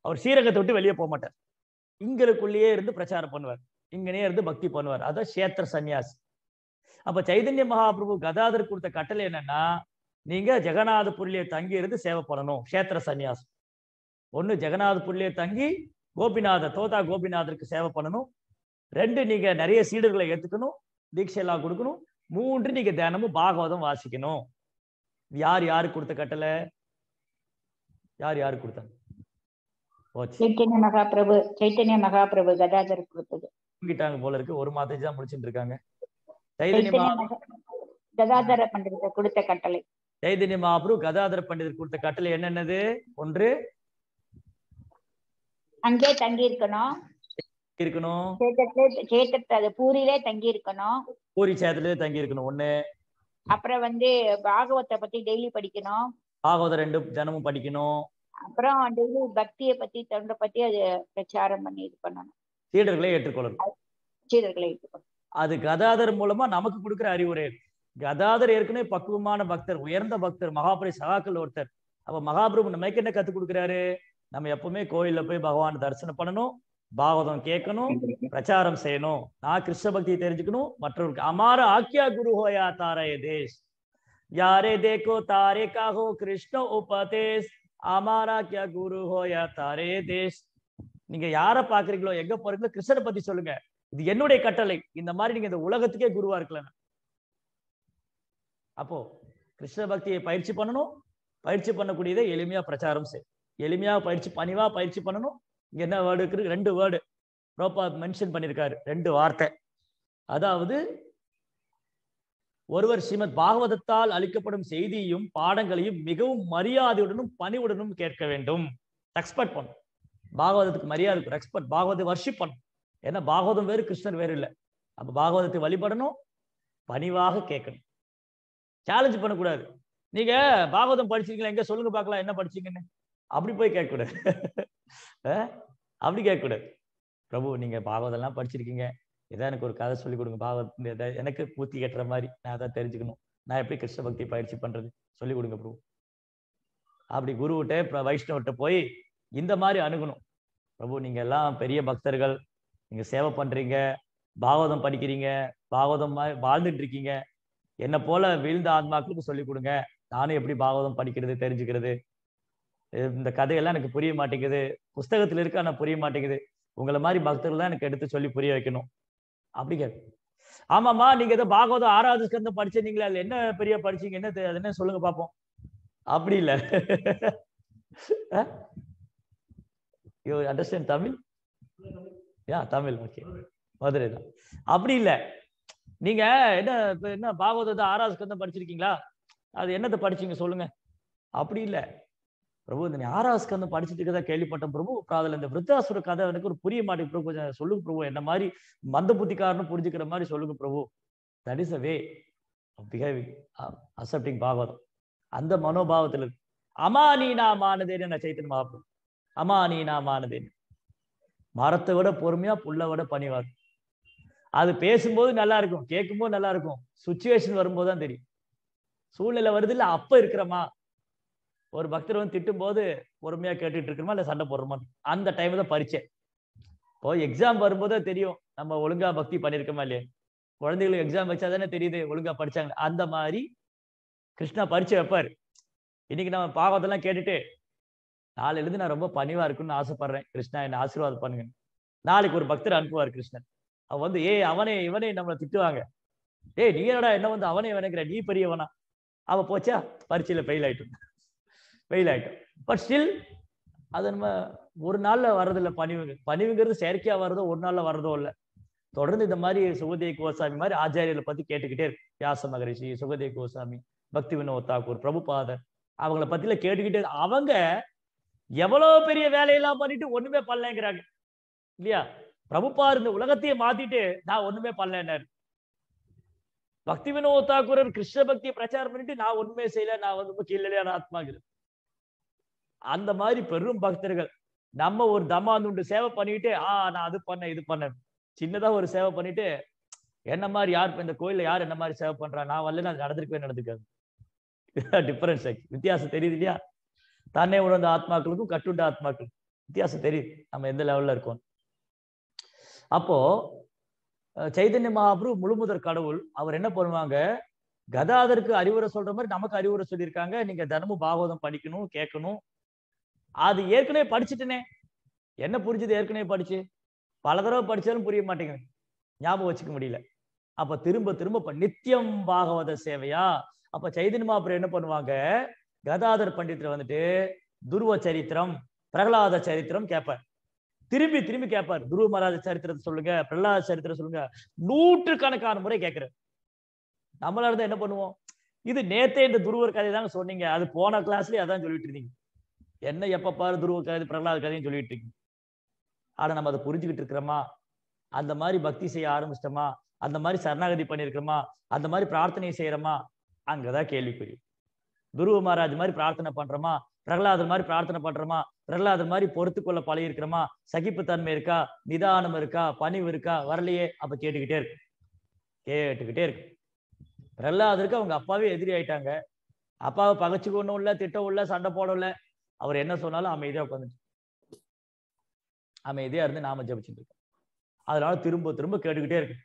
அவர் ஸ்ரீரங்கத்தை விட்டு வெளியே போக மாட்டார் இங்களுக்குள்ளேயே இருந்து பிரச்சாரம் பண்ணுவார் இங்கனே இருந்து பக்தி பண்ணுவார் அதான் சேத்திர சன்னியாசி அப்ப சைதன்ய மகாபிரபு கதாதர் கொடுத்த கட்டளை என்னன்னா நீங்க ஜெகநாதபுரிலே தங்கி இருந்து சேவை பண்ணணும் சேத்திர சன்னியாசம் ஜெகநாத ஜெகநாதபுரிலே தங்கி கோபிநாத தோதா கோபிநாதருக்கு சேவை பண்ணணும் ரெண்டு நீங்க நிறைய சீடர்களை ஏத்துக்கணும் தீட்சை எல்லாம் கொடுக்கணும் மூன்று நீங்க தினமும் பாகவதம் வாசிக்கணும் யார் யாரு கொடுத்த கட்டளை யார் யாரு கொடுத்தாங்க சைத்தன்ய மகாபிரபு சைத்தன்ய மகாபிரபு கதாதர் கொடுத்தது தூங்கிட்டாங்க போல இருக்கு ஒரு மாதம் தான் முடிச்சுட்டு இருக்காங்க சைதன்ய கதாதர பண்டிதர் கொடுத்த கட்டளை சைதன்ய மகாபிரபு கதாதர பண்டிதர் கொடுத்த கட்டளை என்னென்னது ஒன்று அங்கே தங்கி இருக்கணும் இருக்கணும் கேட்டத்துல பூரியிலே தங்கி இருக்கணும் பூரி சேத்திலே தங்கி இருக்கணும் ஒண்ணு அப்புறம் வந்து பாகவத்தை பத்தி டெய்லி படிக்கணும் பாகவத ரெண்டு தினமும் படிக்கணும் அப்புறம் டெய்லி பக்தியை பத்தி தொண்டை பத்தி அது பிரச்சாரம் பண்ணி இது பண்ணணும் சீடர்களை ஏற்றுக்கொள்ளணும் சீடர்களை ஏற்றுக்கொள்ளணும் அது கதாதர் மூலமா நமக்கு கொடுக்குற அறிவுரை கதாதர் ஏற்கனவே பக்குவமான பக்தர் உயர்ந்த பக்தர் மகாபுரி சகாக்கள் ஒருத்தர் அப்ப மகாபிரபு நமக்கு என்ன கத்து கொடுக்குறாரு நம்ம எப்பவுமே கோயில்ல போய் பகவான் தரிசனம் பண்ணணும் பாகவதம் கேட்கணும் பிரச்சாரம் செய்யணும் நான் கிருஷ்ண பக்தியை தெரிஞ்சுக்கணும் மற்றவர்களுக்கு அமார ஆக்கியா குரு ஹோயா தாரே தேஷ் யாரே தேக்கோ தாரே காஹோ கிருஷ்ண உபதேஷ் அமாரா ஆக்கியா குரு ஹோயா தாரே தேஷ் நீங்க யார பாக்குறீங்களோ எங்க போறீங்களோ கிருஷ்ணரை பத்தி சொல்லுங்க இது என்னுடைய கட்டளை இந்த மாதிரி நீங்க இந்த உலகத்துக்கே குருவா இருக்கலாம் அப்போ கிருஷ்ண பக்தியை பயிற்சி பண்ணணும் பயிற்சி பண்ணக்கூடியதை எளிமையா பிரச்சாரம் செய் எளிமையா பயிற்சி பணிவா பயிற்சி பண்ணணும் இங்க என்ன வேர்டு இருக்கு ரெண்டு வேர்டு ரோபா மென்ஷன் பண்ணியிருக்காரு ரெண்டு வார்த்தை அதாவது ஒருவர் ஸ்ரீமத் பாகவதத்தால் அளிக்கப்படும் செய்தியையும் பாடங்களையும் மிகவும் மரியாதையுடனும் பணிவுடனும் கேட்க வேண்டும் ரெஸ்பெக்ட் பண்ணும் பாகவதத்துக்கு மரியாதை இருக்கும் ரெஸ்பெக்ட் பாகவதை வர்ஷிப் பண்ணும் ஏன்னா பாகவதம் வேறு கிருஷ்ணன் வேறு இல்லை அப்ப பாகவதத்தை வழிபடணும் பணிவாக கேட்கணும் சேலஞ்ச் பண்ணக்கூடாது நீங்க பாகவதம் படிச்சிருக்கீங்களா எங்க சொல்லுங்க பார்க்கலாம் என்ன படிச்சீங்கன்னு அப்படி போய் கேட்கக்கூடாது <laughs> அப்படி கேட்கக்கூடாது பிரபு நீங்க பாகவதெல்லாம் படிச்சிருக்கீங்க இதான் எனக்கு ஒரு கதை சொல்லி கொடுங்க பாகவத எனக்கு பூத்தி கட்டுற மாதிரி நான் அதான் தெரிஞ்சுக்கணும் நான் எப்படி கிருஷ்ண பக்தி பயிற்சி பண்றது சொல்லிக் கொடுங்க பிரபு அப்படி குருவிட்ட வைஷ்ணவர்கிட்ட போய் இந்த மாதிரி அணுகணும் பிரபு நீங்க எல்லாம் பெரிய பக்தர்கள் நீங்க சேவை பண்றீங்க பாகவதம் படிக்கிறீங்க பாகவதம் வாழ்ந்துட்டு இருக்கீங்க என்னை போல வீழ்ந்த ஆத்மாக்களுக்கு சொல்லிக் கொடுங்க நானும் எப்படி பாகவதம் படிக்கிறது தெரிஞ்சுக்கிறது இந்த கதையெல்லாம் எனக்கு புரிய மாட்டேங்குது புஸ்தகத்தில் இருக்க ஆனால் புரிய மாட்டேங்குது உங்களை மாதிரி பக்தர்கள் தான் எனக்கு எடுத்து சொல்லி புரிய வைக்கணும் அப்படி கேட்கும் ஆமாம்மா நீங்க ஏதோ பாகவதம் ஆறாவது ஸ்கந்தம் படிச்சிருந்தீங்களா இல்லை என்ன பெரிய படிச்சீங்க என்ன என்ன சொல்லுங்க பார்ப்போம் அப்படி இல்லை you understand Tamil yeah Tamil okay Madurai தான் அப்படி இல்லை நீங்க என்ன என்ன பாகவதத்தை ஆறாவது ஸ்கந்தம் படிச்சிருக்கீங்களா அது என்னத்தை படிச்சீங்க சொல்லுங்க அப்படி இல்லை பிரபு இந்த ஆறாவது ஸ்கந்தம் படிச்சுட்டு இருக்கதா கேள்விப்பட்டேன் பிரபு அதில் இந்த விருத்தாசுர கதை எனக்கு ஒரு புரிய மாட்டேங்குது பிரபு கொஞ்சம் சொல்லுங்க பிரபு என்ன மாதிரி மந்த புத்திக்காரன்னு புரிஞ்சுக்கிற மாதிரி சொல்லுங்க பிரபு that is a way behaving accepting Bhagavatam அந்த மனோபாவத்தில் இருக்கு அமானீனா மானதேன்னு நான் சைத்தன் மகாபுரம் அமானீனா மானதேன் மரத்தை விட பொறுமையா புள்ள விட பணிவார் அது பேசும்போது நல்லா இருக்கும் கேட்கும்போது நல்லா இருக்கும் சுச்சுவேஷன் வரும்போது தான் தெரியும் சூழ்நிலை வருது இல்ல அப்ப இருக்கிறமா ஒரு பக்தர் வந்து திட்டும் போது பொறுமையா கேட்டுட்டு இருக்கணுமா இல்ல சண்டை போடுறோமா அந்த டைம் தான் பறிச்சேன் இப்போ எக்ஸாம் வரும்போதே தெரியும் நம்ம ஒழுங்கா பக்தி பண்ணிருக்கோமா இல்லையே குழந்தைகளுக்கு எக்ஸாம் வச்சா தானே தெரியுது ஒழுங்கா படிச்சாங்க அந்த மாதிரி கிருஷ்ணா பறிச்சு வைப்பாரு இன்னைக்கு நம்ம பாவத்தெல்லாம் கேட்டுட்டு நாளிலிருந்து நான் ரொம்ப பணிவா இருக்குன்னு ஆசைப்படுறேன் கிருஷ்ணா என்ன ஆசீர்வாதம் பண்ணுங்க நாளைக்கு ஒரு பக்தர் அனுப்புவார் கிருஷ்ணன் அவன் வந்து ஏய் அவனே இவனே நம்மளை திட்டுவாங்க ஏய் நீ என்னடா என்ன வந்து அவனே வேணுங்கிற நீ பெரியவனா அவன் போச்சா பரிச்சையில ஃபெயில் ஆயிட்டு வெயில் ஆகிட்டோம் பட் ஸ்டில் அது நம்ம ஒரு நாளில் வர்றதில்ல பணிவுங்க பணிவுங்கிறது செயற்கையாக வர்றதோ ஒரு நாளில் வர்றதோ இல்லை தொடர்ந்து இந்த மாதிரி சுகதேவ் கோசாமி மாதிரி ஆச்சாரியர்களை பற்றி கேட்டுக்கிட்டே இருக்கு வியாச மகரிஷி சுகதேவ் கோசாமி பக்தி வினோத் தாக்கூர் பிரபுபாதர் அவங்கள பத்தில கேட்டுக்கிட்டே அவங்க எவ்வளவு பெரிய வேலையெல்லாம் பண்ணிட்டு ஒண்ணுமே பண்ணலங்கிறாங்க இல்லையா பிரபுபார் இந்த உலகத்தையே மாத்திட்டு நான் ஒண்ணுமே பண்ணலன்னாரு பக்தி வினோத் தாக்கூரர் கிருஷ்ண பக்தியை பிரச்சாரம் பண்ணிட்டு நான் ஒண்ணுமே செய்யல நான் வந்து கீழே ஆத்மாங்கிறது அந்த மாதிரி பெரும் பக்தர்கள் நம்ம ஒரு தமாந்துண்டு சேவை பண்ணிட்டு ஆ நான் அது பண்ணேன் இது பண்ணேன் சின்னதா ஒரு சேவை பண்ணிட்டு என்ன மாதிரி யார் இந்த கோயில்ல யார் என்ன மாதிரி சேவை பண்றா நான் வரல நான் நடந்திருக்கவே நடந்துக்காது டிஃபரன்ஸ் வித்தியாசம் தெரியுது இல்லையா தன்னை உணர்ந்த ஆத்மாக்களுக்கும் கட்டுண்ட ஆத்மாக்களுக்கும் வித்தியாசம் தெரியுது நம்ம எந்த லெவல்ல இருக்கோம் அப்போ சைதன்ய மகாபுரு முழுமுதற் கடவுள் அவர் என்ன பண்ணுவாங்க கதாதருக்கு அறிவுரை சொல்ற மாதிரி நமக்கு அறிவுரை சொல்லியிருக்காங்க நீங்க தினமும் பாகவதம் படிக்கணும் கேட்கணும் அது ஏற்கனவே படிச்சுட்டனே என்ன புரிஞ்சது ஏற்கனவே படிச்சு பல தடவை படிச்சாலும் புரிய மாட்டேங்குது ஞாபகம் வச்சுக்க முடியல அப்ப திரும்ப திரும்ப இப்ப நித்தியம் பாகவத சேவையா அப்ப சைதன்ய அப்புறம் என்ன பண்ணுவாங்க கதாதர் பண்டித்ல வந்துட்டு துருவ சரித்திரம் பிரகலாத சரித்திரம் கேட்பார் திரும்பி திரும்பி கேட்பார் துருவ மகாராஜ சரித்திரத்தை சொல்லுங்க பிரகலாத சரித்திரம் சொல்லுங்க நூற்று கணக்கான முறை கேட்கிற நம்மளால தான் என்ன பண்ணுவோம் இது நேத்தே இந்த துருவர் கதை தாங்க சொன்னீங்க அது போன கிளாஸ்லயே அதான் சொல்லிட்டு இருந்தீங்க என்ன எப்ப பாரு துருவ கதை பிரகலாத கதைன்னு சொல்லிட்டு இருக்கு ஆனா நம்ம அதை புரிஞ்சுக்கிட்டு இருக்கிறோமா அந்த மாதிரி பக்தி செய்ய ஆரம்பிச்சிட்டோமா அந்த மாதிரி சரணாகதி பண்ணிருக்கிறோமா அந்த மாதிரி பிரார்த்தனை செய்யறோமா அங்கதான் கேள்விக்குறி துருவ மகாராஜ் மாதிரி பிரார்த்தனை பண்றோமா பிரகலாதர் மாதிரி பிரார்த்தனை பண்றோமா பிரகலாதர் மாதிரி பொறுத்து கொள்ள இருக்கிறோமா சகிப்பு தன்மை இருக்கா நிதானம் இருக்கா பணிவு இருக்கா வரலையே அப்ப கேட்டுக்கிட்டே இருக்கு கேட்டுக்கிட்டே இருக்கு பிரகலாதருக்கு அவங்க அப்பாவே எதிரி ஆயிட்டாங்க அப்பாவை பகச்சுக்கொண்ணும் இல்லை திட்டம் இல்லை சண்டை போடல அவர் என்ன சொன்னாலும் அமைதியா உட்காந்துட்டு அமைதியா இருந்து நாம ஜபிச்சுட்டு இருக்கோம் அதனால திரும்ப திரும்ப கேட்டுக்கிட்டே இருக்கு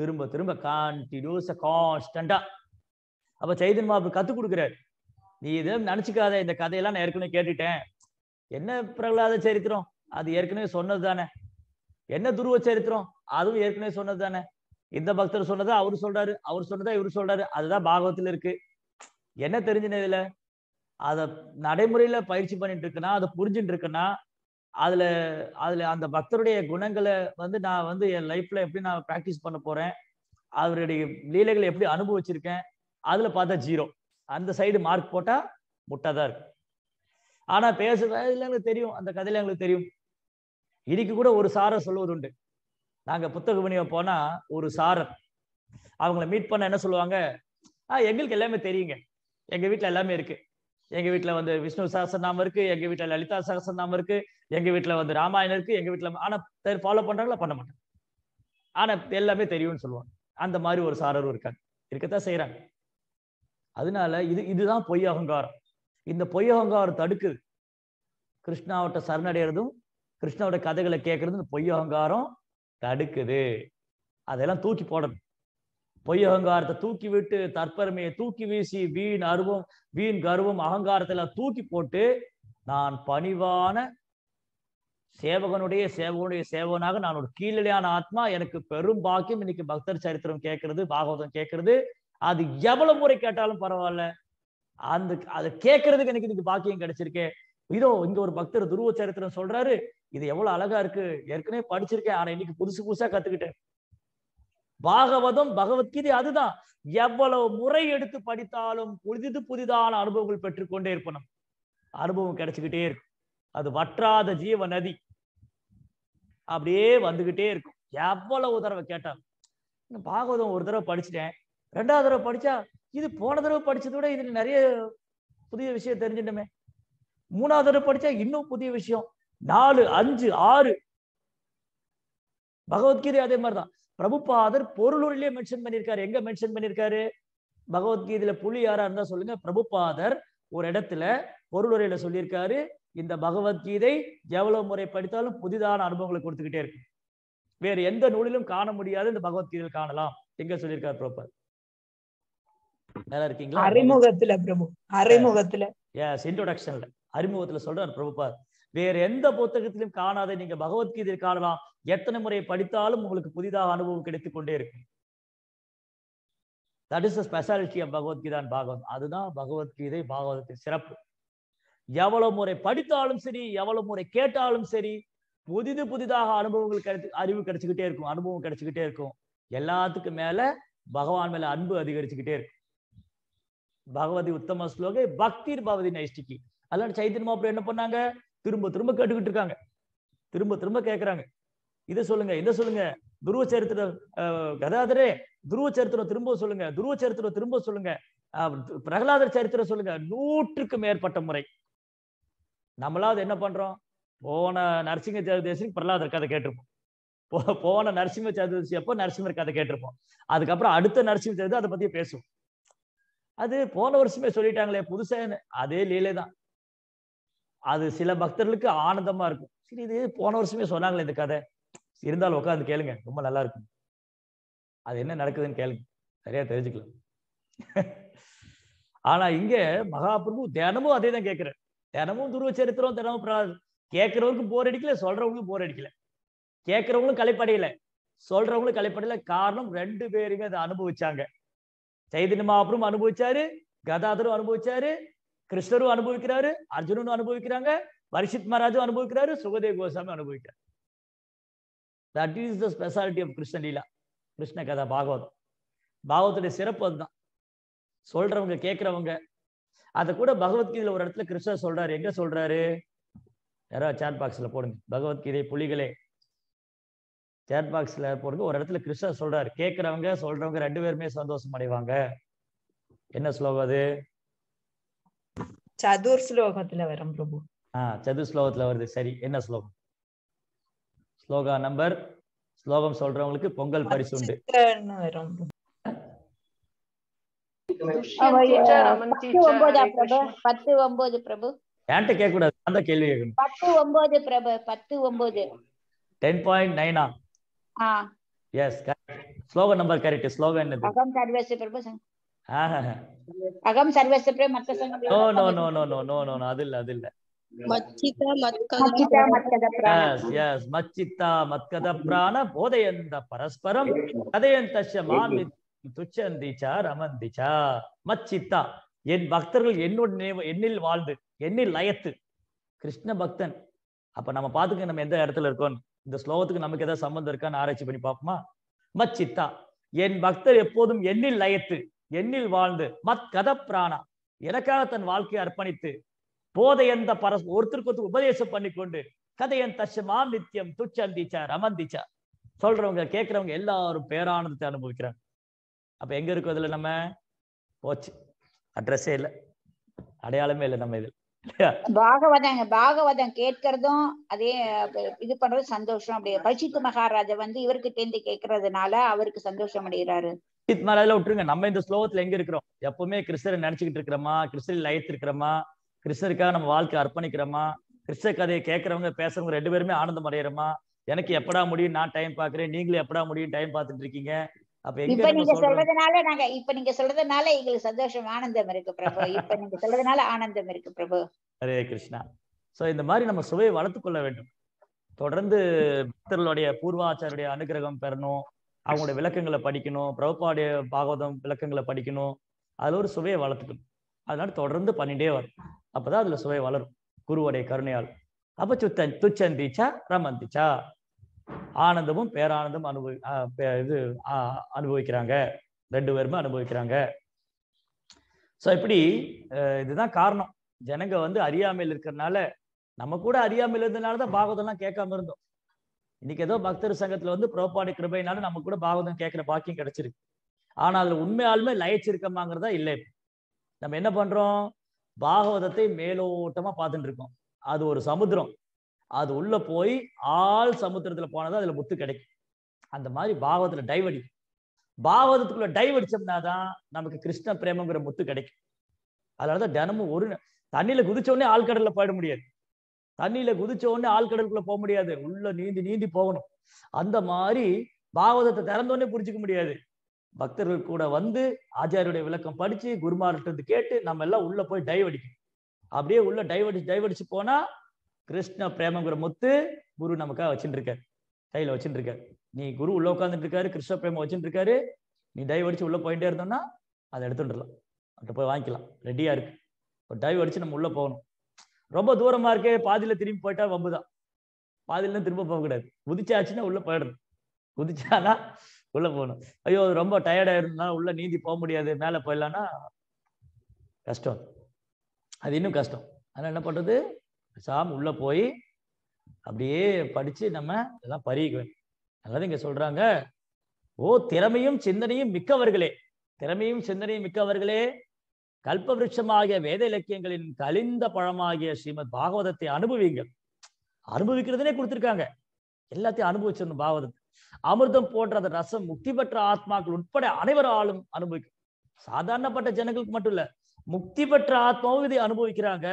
திரும்ப திரும்ப கான்டினியூஸா கான்ஸ்டண்டா அப்ப சைதன் மாபு கத்துக் கொடுக்குறாரு நீ இதை நினைச்சுக்காத இந்த கதையெல்லாம் நான் ஏற்கனவே கேட்டுட்டேன் என்ன பிரகலாத சரித்திரம் அது ஏற்கனவே சொன்னது தானே என்ன துருவ சரித்திரம் அதுவும் ஏற்கனவே சொன்னது தானே இந்த பக்தர் சொன்னதா அவரு சொல்றாரு அவர் சொன்னதா இவரு சொல்றாரு அதுதான் பாகவத்துல இருக்கு என்ன தெரிஞ்சுனதுல அதை நடைமுறையில் பயிற்சி பண்ணிட்டு இருக்கேன்னா அதை புரிஞ்சுட்டு இருக்கேன்னா அதில் அதில் அந்த பக்தருடைய குணங்களை வந்து நான் வந்து என் லைஃப்பில் எப்படி நான் ப்ராக்டிஸ் பண்ண போகிறேன் அவருடைய லீலைகளை எப்படி அனுபவிச்சிருக்கேன் அதில் பார்த்தா ஜீரோ அந்த சைடு மார்க் போட்டால் முட்டை தான் இருக்கும் ஆனால் பேசுகிற இதில் எங்களுக்கு தெரியும் அந்த கதையில் எங்களுக்கு தெரியும் இதுக்கு கூட ஒரு சாரை சொல்வது உண்டு நாங்கள் புத்தக பணியை போனால் ஒரு சாரர் அவங்கள மீட் பண்ண என்ன சொல்லுவாங்க ஆ எங்களுக்கு எல்லாமே தெரியுங்க எங்கள் வீட்டில் எல்லாமே இருக்குது எங்க வீட்டுல வந்து விஷ்ணு நாம இருக்கு எங்க வீட்டுல லலிதா நாம இருக்கு எங்க வீட்டுல வந்து ராமாயணம் இருக்கு எங்க வீட்டுல ஆனா ஃபாலோ பண்றாங்களா பண்ண மாட்டாங்க ஆனா எல்லாமே தெரியும்னு சொல்லுவாங்க அந்த மாதிரி ஒரு சாரரும் இருக்காங்க இருக்கத்தான் செய்யறாங்க அதனால இது இதுதான் பொய் அகங்காரம் இந்த பொய் அகங்காரம் தடுக்குது கிருஷ்ணாவட்ட சரணடைகிறதும் கிருஷ்ணாவோட கதைகளை கேட்கறதும் இந்த பொய் அகங்காரம் தடுக்குது அதெல்லாம் தூக்கி போடணும் பொய் அகங்காரத்தை தூக்கி விட்டு தற்பெருமையை தூக்கி வீசி வீண் அருவம் வீண் கர்வம் அகங்காரத்துல தூக்கி போட்டு நான் பணிவான சேவகனுடைய சேவகனுடைய சேவகனாக நான் ஒரு கீழடியான ஆத்மா எனக்கு பெரும் பாக்கியம் இன்னைக்கு பக்தர் சரித்திரம் கேட்கறது பாகவதம் கேட்கறது அது எவ்வளவு முறை கேட்டாலும் பரவாயில்ல அந்த அதை கேட்கறதுக்கு எனக்கு இன்னைக்கு பாக்கியம் கிடைச்சிருக்கே இதோ இங்க ஒரு பக்தர் துருவ சரித்திரம் சொல்றாரு இது எவ்வளவு அழகா இருக்கு ஏற்கனவே படிச்சிருக்கேன் ஆனா இன்னைக்கு புதுசு புதுசா கத்துக்கிட்டேன் பாகவதம் பகவத்கீதை அதுதான் எவ்வளவு முறை எடுத்து படித்தாலும் புதிது புதிதான அனுபவங்கள் பெற்றுக்கொண்டே இருப்பணும் அனுபவம் கிடைச்சுக்கிட்டே இருக்கும் அது வற்றாத ஜீவ நதி அப்படியே வந்துகிட்டே இருக்கும் எவ்வளவு தடவை கேட்டாலும் பாகவதம் ஒரு தடவை படிச்சுட்டேன் ரெண்டாவது தடவை படிச்சா இது போன தடவை படிச்சதை விட இதுல நிறைய புதிய விஷயம் தெரிஞ்சிட்டோமே மூணாவது தடவை படிச்சா இன்னும் புதிய விஷயம் நாலு அஞ்சு ஆறு பகவத்கீதை அதே மாதிரிதான் பிரபுபாதர் பொருளூரிலே மென்ஷன் பண்ணியிருக்காரு எங்க மென்ஷன் பண்ணியிருக்காரு பகவத்கீதையில புலி யாரா இருந்தா சொல்லுங்க பிரபுபாதர் ஒரு இடத்துல பொருளுரையில சொல்லியிருக்காரு இந்த பகவத்கீதை எவ்வளவு முறை படித்தாலும் புதிதான அனுபவங்களை கொடுத்துக்கிட்டே இருக்கு வேறு எந்த நூலிலும் காண முடியாது இந்த பகவத்கீதையில் காணலாம் எங்க சொல்லியிருக்காரு ப்ரோப்பர் இருக்கீங்களா அறிமுகத்துல பிரபு அறிமுகத்துல எஸ் இன்ட்ரோடக்ஷன்ல அறிமுகத்துல சொல்றாரு பிரபுபார் வேற எந்த புத்தகத்திலும் காணாத நீங்க பகவத்கீதையில் காணலாம் எத்தனை முறை படித்தாலும் உங்களுக்கு புதிதாக அனுபவம் கிடைத்து கொண்டே இருக்கும் தட் இஸ் ஸ்பெஷாலிட்டி ஆஃப் பகவத்கீதான் பாகவதம் அதுதான் பகவத்கீதை பாகவதத்தின் சிறப்பு எவ்வளவு முறை படித்தாலும் சரி எவ்வளவு முறை கேட்டாலும் சரி புதிது புதிதாக அனுபவங்கள் கிடைத்து அறிவு கிடைச்சிக்கிட்டே இருக்கும் அனுபவம் கிடைச்சிக்கிட்டே இருக்கும் எல்லாத்துக்கும் மேல பகவான் மேல அன்பு அதிகரிச்சுக்கிட்டே இருக்கும் பகவதி உத்தம ஸ்லோகை பக்திர் பகவதி நைஷ்டிக்கு அதெல்லாம் சைத்தன்ய மாப்பிள்ள என்ன பண்ணாங்க திரும்ப திரும்ப கேட்டுக்கிட்டு இருக்காங்க திரும்ப திரும்ப கேட்கிறாங்க இது சொல்லுங்க இதை சொல்லுங்க துருவ சரித்திர கதாதரே துருவ சரித்திரம் திரும்ப சொல்லுங்க துருவ சரித்திரம் திரும்ப சொல்லுங்க பிரகலாதர் சரித்திரம் சொல்லுங்க நூற்றுக்கு மேற்பட்ட முறை நம்மளாவது என்ன பண்றோம் போன நரசிங்க சதுர்தேசிக்கு பிரகலாதர் கதை கேட்டிருப்போம் போன நரசிம்ம சதுர்த்தி அப்போ நரசிம்மர் கதை கேட்டிருப்போம் அதுக்கப்புறம் அடுத்த நரசிம்ம சதுர்த்தி அதை பத்தி பேசுவோம் அது போன வருஷமே சொல்லிட்டாங்களே புதுசா அதே லீலை தான் அது சில பக்தர்களுக்கு ஆனந்தமா இருக்கும் சரி இது போன வருஷமே சொன்னாங்களே இந்த கதை இருந்தாலும் உட்காந்து கேளுங்க ரொம்ப நல்லா இருக்கும் அது என்ன நடக்குதுன்னு கேளுங்க சரியா தெரிஞ்சுக்கலாம் ஆனா இங்க மகாபிரபு தினமும் அதே தான் கேட்கிறேன் தினமும் துருவ சரித்திரம் தினமும் கேட்கறவங்களுக்கு போர் அடிக்கல சொல்றவங்களுக்கும் போர் அடிக்கல கேட்கறவங்களும் கலைப்படையில சொல்றவங்களும் கலைப்படையில காரணம் ரெண்டு பேருமே அதை அனுபவிச்சாங்க சைதன்ய மகாபுரம் அனுபவிச்சாரு கதாதரும் அனுபவிச்சாரு கிருஷ்ணரும் அனுபவிக்கிறாரு அர்ஜுனனும் அனுபவிக்கிறாங்க வரிஷித் மகாராஜும் அனுபவிக்கிறாரு சுகதேவ் கோசாமி அனுபவிக்கிறார் that is the speciality of Krishna லீலா கிருஷ்ண கதா பாகவதம் பாகவத்துடைய சிறப்பு அதுதான் சொல்றவங்க கேட்கறவங்க அதை கூட பகவத்கீதையில ஒரு இடத்துல கிருஷ்ண சொல்றாரு எங்க சொல்றாரு யாரோ சேட் பாக்ஸ்ல போடுங்க பகவத்கீதை புலிகளே சேட் பாக்ஸ்ல போடுங்க ஒரு இடத்துல கிருஷ்ண சொல்றாரு கேட்கறவங்க சொல்றவங்க ரெண்டு பேருமே சந்தோஷம் அடைவாங்க என்ன ஸ்லோகம் அது சதுர் ஸ்லோகத்துல வரும் பிரபு ஆஹ் சதுர் ஸ்லோகத்துல வருது சரி என்ன ஸ்லோகம் ஸ்லோகா நம்பர் ஸ்லோகம் சொல்றவங்களுக்கு பொங்கல் பரிசு உண்டு பத்து ஒன்பது பிரபு கேட்க கூடாது அந்த கேள்வி பத்து ஒன்பது பிரபு பத்து ஒன்பது டென் பாயிண்ட் நைனா எஸ் நம்பர் கரெக்ட் ஸ்லோகன் அகம் மத்த அது இல்ல அது இல்ல ప్రాణ బోధయంత పరస్పరం కథయంత మామి மச்சித்தா என் பக்தர்கள் என்னுடைய என்னில் வாழ்ந்து என்னில் லயத்து கிருஷ்ண பக்தன் அப்ப நம்ம பாத்துக்க நம்ம எந்த இடத்துல இருக்கோம் இந்த ஸ்லோகத்துக்கு நமக்கு ஏதாவது சம்பந்தம் இருக்கான்னு ஆராய்ச்சி பண்ணி பார்ப்போமா மச்சித்தா என் பக்தர் எப்போதும் என்னில் லயத்து என்னில் வாழ்ந்து மத் கத பிராணா எனக்காக தன் வாழ்க்கையை அர்ப்பணித்து போதையந்த பரஸ் ஒருத்தருக்கு ஒருத்தர் உபதேசம் பண்ணி கொண்டு கதையன் தசமா நித்தியம் துச்சந்திச்சா ரமந்திச்சா சொல்றவங்க கேட்கறவங்க எல்லாரும் பேரானந்தத்தை அனுபவிக்கிறாங்க அப்ப எங்க இருக்கும் இதுல நம்ம போச்சு அட்ரஸே இல்லை அடையாளமே இல்லை நம்ம இதில் பாகவதம் பாகவதம் கேட்கறதும் அதே இது பண்றது சந்தோஷம் அப்படி பரிசித்து மகாராஜா வந்து இவருக்கு தேர்ந்து கேட்கறதுனால அவருக்கு சந்தோஷம் அடைகிறாரு விட்டுருங்க நம்ம இந்த ஸ்லோகத்துல எங்க இருக்கிறோம் எப்பவுமே கிறிஸ்தர் நினைச்சுக்கிட்டு இருக்கிறோமா கிறிஸ்தர் லயத்து இருக்கிறோமா கிறிஸ்தருக்காக நம்ம வாழ்க்கை அர்ப்பணிக்கிறோமா கிறிஸ்த கதையை கேட்கறவங்க பேசுறவங்க ரெண்டு பேருமே ஆனந்தம் அடையிறோமா எனக்கு எப்படா முடியும் நான் டைம் பாக்குறேன் நீங்களும் எப்படா முடியும் டைம் பார்த்துட்டு இருக்கீங்க இப்ப நீங்க சொல்றதுனால நாங்க இப்ப நீங்க சொல்றதுனால எங்களுக்கு சந்தோஷம் ஆனந்தம் இருக்கு பிரபு இப்ப நீங்க சொல்றதுனால ஆனந்தம் இருக்கு பிரபு ஹரே கிருஷ்ணா சோ இந்த மாதிரி நம்ம சுவையை வளர்த்து கொள்ள வேண்டும் தொடர்ந்து பக்தர்களுடைய பூர்வாச்சாருடைய அனுகிரகம் பெறணும் அவங்களுடைய விளக்கங்களை படிக்கணும் பிரபுபாடைய பாகவதம் விளக்கங்களை படிக்கணும் அதுல ஒரு சுவையை வளர்த்துக்கணும் அதனால தொடர்ந்து பண்ணிட்டே வரும் அப்பதான் அதுல சுவை வளரும் குருவுடைய கருணையால் அப்ப சுத்த துச்சந்திச்சா ரமந்திச்சா ஆனந்தமும் பேரானந்தமும் அனுபவி இது அனுபவிக்கிறாங்க ரெண்டு பேருமே அனுபவிக்கிறாங்க ஸோ இப்படி இதுதான் காரணம் ஜனங்க வந்து அறியாமையில் இருக்கிறனால நம்ம கூட அறியாமையில் இருந்ததுனாலதான் தான் பாகவதெல்லாம் கேட்காம இருந்தோம் இன்னைக்கு ஏதோ பக்தர் சங்கத்துல வந்து புறப்பாடு கிருபைனால நம்ம கூட பாகவதம் கேட்கிற பாக்கியம் கிடைச்சிருக்கு ஆனா அதுல உண்மையாலுமே லயச்சிருக்கமாங்கிறதா இல்லை நம்ம என்ன பண்றோம் பாகவதத்தை மேலோட்டமா பார்த்துட்டு இருக்கோம் அது ஒரு சமுத்திரம் அது உள்ள போய் ஆள் சமுத்திரத்துல போனதான் அதுல முத்து கிடைக்கும் அந்த மாதிரி பாகவதத்துல டைவ் அடிக்கும் பாகவதத்துக்குள்ள டைவ் அடிச்சோம்னா தான் நமக்கு கிருஷ்ண பிரேமங்கிற முத்து கிடைக்கும் அதனாலதான் தினமும் ஒரு தண்ணியில குதிச்ச உடனே ஆழ்கடல்ல போயிட முடியாது தண்ணியில குதிச்ச உடனே ஆழ்கடலுக்குள்ள போக முடியாது உள்ள நீந்தி நீந்தி போகணும் அந்த மாதிரி பாகவதத்தை திறந்தோடனே புரிஞ்சுக்க முடியாது பக்தர்கள் கூட வந்து ஆச்சாரியுடைய விளக்கம் படிச்சு குருமார்கிட்ட கேட்டு நம்ம எல்லாம் உள்ள போய் டைவ் அடிக்கணும் அப்படியே உள்ள டைவ் அடி டைவ் அடிச்சு போனா கிருஷ்ண பிரேமங்கிற முத்து குரு நமக்காக வச்சுட்டு இருக்காரு கையில வச்சுட்டு இருக்காரு நீ குரு உள்ள உட்காந்துட்டு இருக்காரு கிருஷ்ண பிரேம வச்சுட்டு இருக்காரு நீ டைவ் அடிச்சு உள்ள போயிட்டே இருந்தோம்னா அதை எடுத்துட்டுலாம் அவர்கிட்ட போய் வாங்கிக்கலாம் ரெடியா இருக்கு ஒரு டைவ் அடிச்சு நம்ம உள்ள போகணும் ரொம்ப தூரமா இருக்கே பாதியில திரும்பி போயிட்டா வம்புதான் பாதியில திரும்ப போக கூடாது குதிச்சாச்சுன்னா உள்ள போயிடுறது குதிச்சாதான் உள்ள போகணும் ஐயோ ரொம்ப டயர்டாயிருந்தா உள்ள நீந்தி போக முடியாது மேலே போயிடலான்னா கஷ்டம் அது இன்னும் கஷ்டம் அதனால் என்ன பண்ணுறது சாம் உள்ளே போய் அப்படியே படித்து நம்ம இதெல்லாம் பறிக்க வேண்டும் நல்லது இங்கே சொல்கிறாங்க ஓ திறமையும் சிந்தனையும் மிக்கவர்களே திறமையும் சிந்தனையும் மிக்கவர்களே கல்ப விருட்சமாகிய வேத இலக்கியங்களின் கலிந்த பழமாகிய ஸ்ரீமத் பாகவதத்தை அனுபவிங்கள் அனுபவிக்கிறதுனே கொடுத்துருக்காங்க எல்லாத்தையும் அனுபவிச்சிடணும் பாகவதத்தை அமிர்தம் போன்ற அந்த ரசம் முக்தி பெற்ற ஆத்மாக்கள் உட்பட அனைவராலும் அனுபவிக்கும் சாதாரணப்பட்ட ஜனங்களுக்கு மட்டும் இல்ல முக்தி பெற்ற ஆத்மாவும் இதை அனுபவிக்கிறாங்க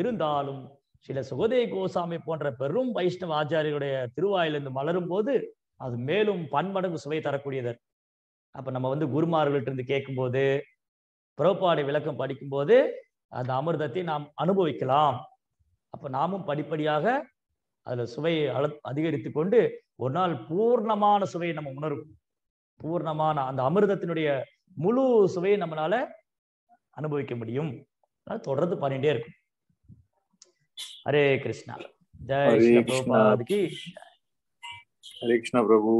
இருந்தாலும் சில சுகதேவ கோசாமி போன்ற பெரும் வைஷ்ணவ ஆச்சாரியருடைய திருவாயிலிருந்து மலரும் போது அது மேலும் பன்மடங்கு சுவை தரக்கூடியதர் அப்ப நம்ம வந்து குருமார்கள்ட்ட இருந்து கேட்கும் போது புறப்பாடு விளக்கம் படிக்கும் போது அந்த அமிர்தத்தை நாம் அனுபவிக்கலாம் அப்ப நாமும் படிப்படியாக அதுல சுவையை அதிகரித்து கொண்டு ஒரு நாள் பூர்ணமான சுவையை நம்ம உணரும் பூர்ணமான அந்த அமிர்தத்தினுடைய முழு சுவையை நம்மளால அனுபவிக்க முடியும் தொடர்ந்து பண்ணிட்டே இருக்கும் ஹரே கிருஷ்ணா ஜெய் கிருஷ்ணா பிரபு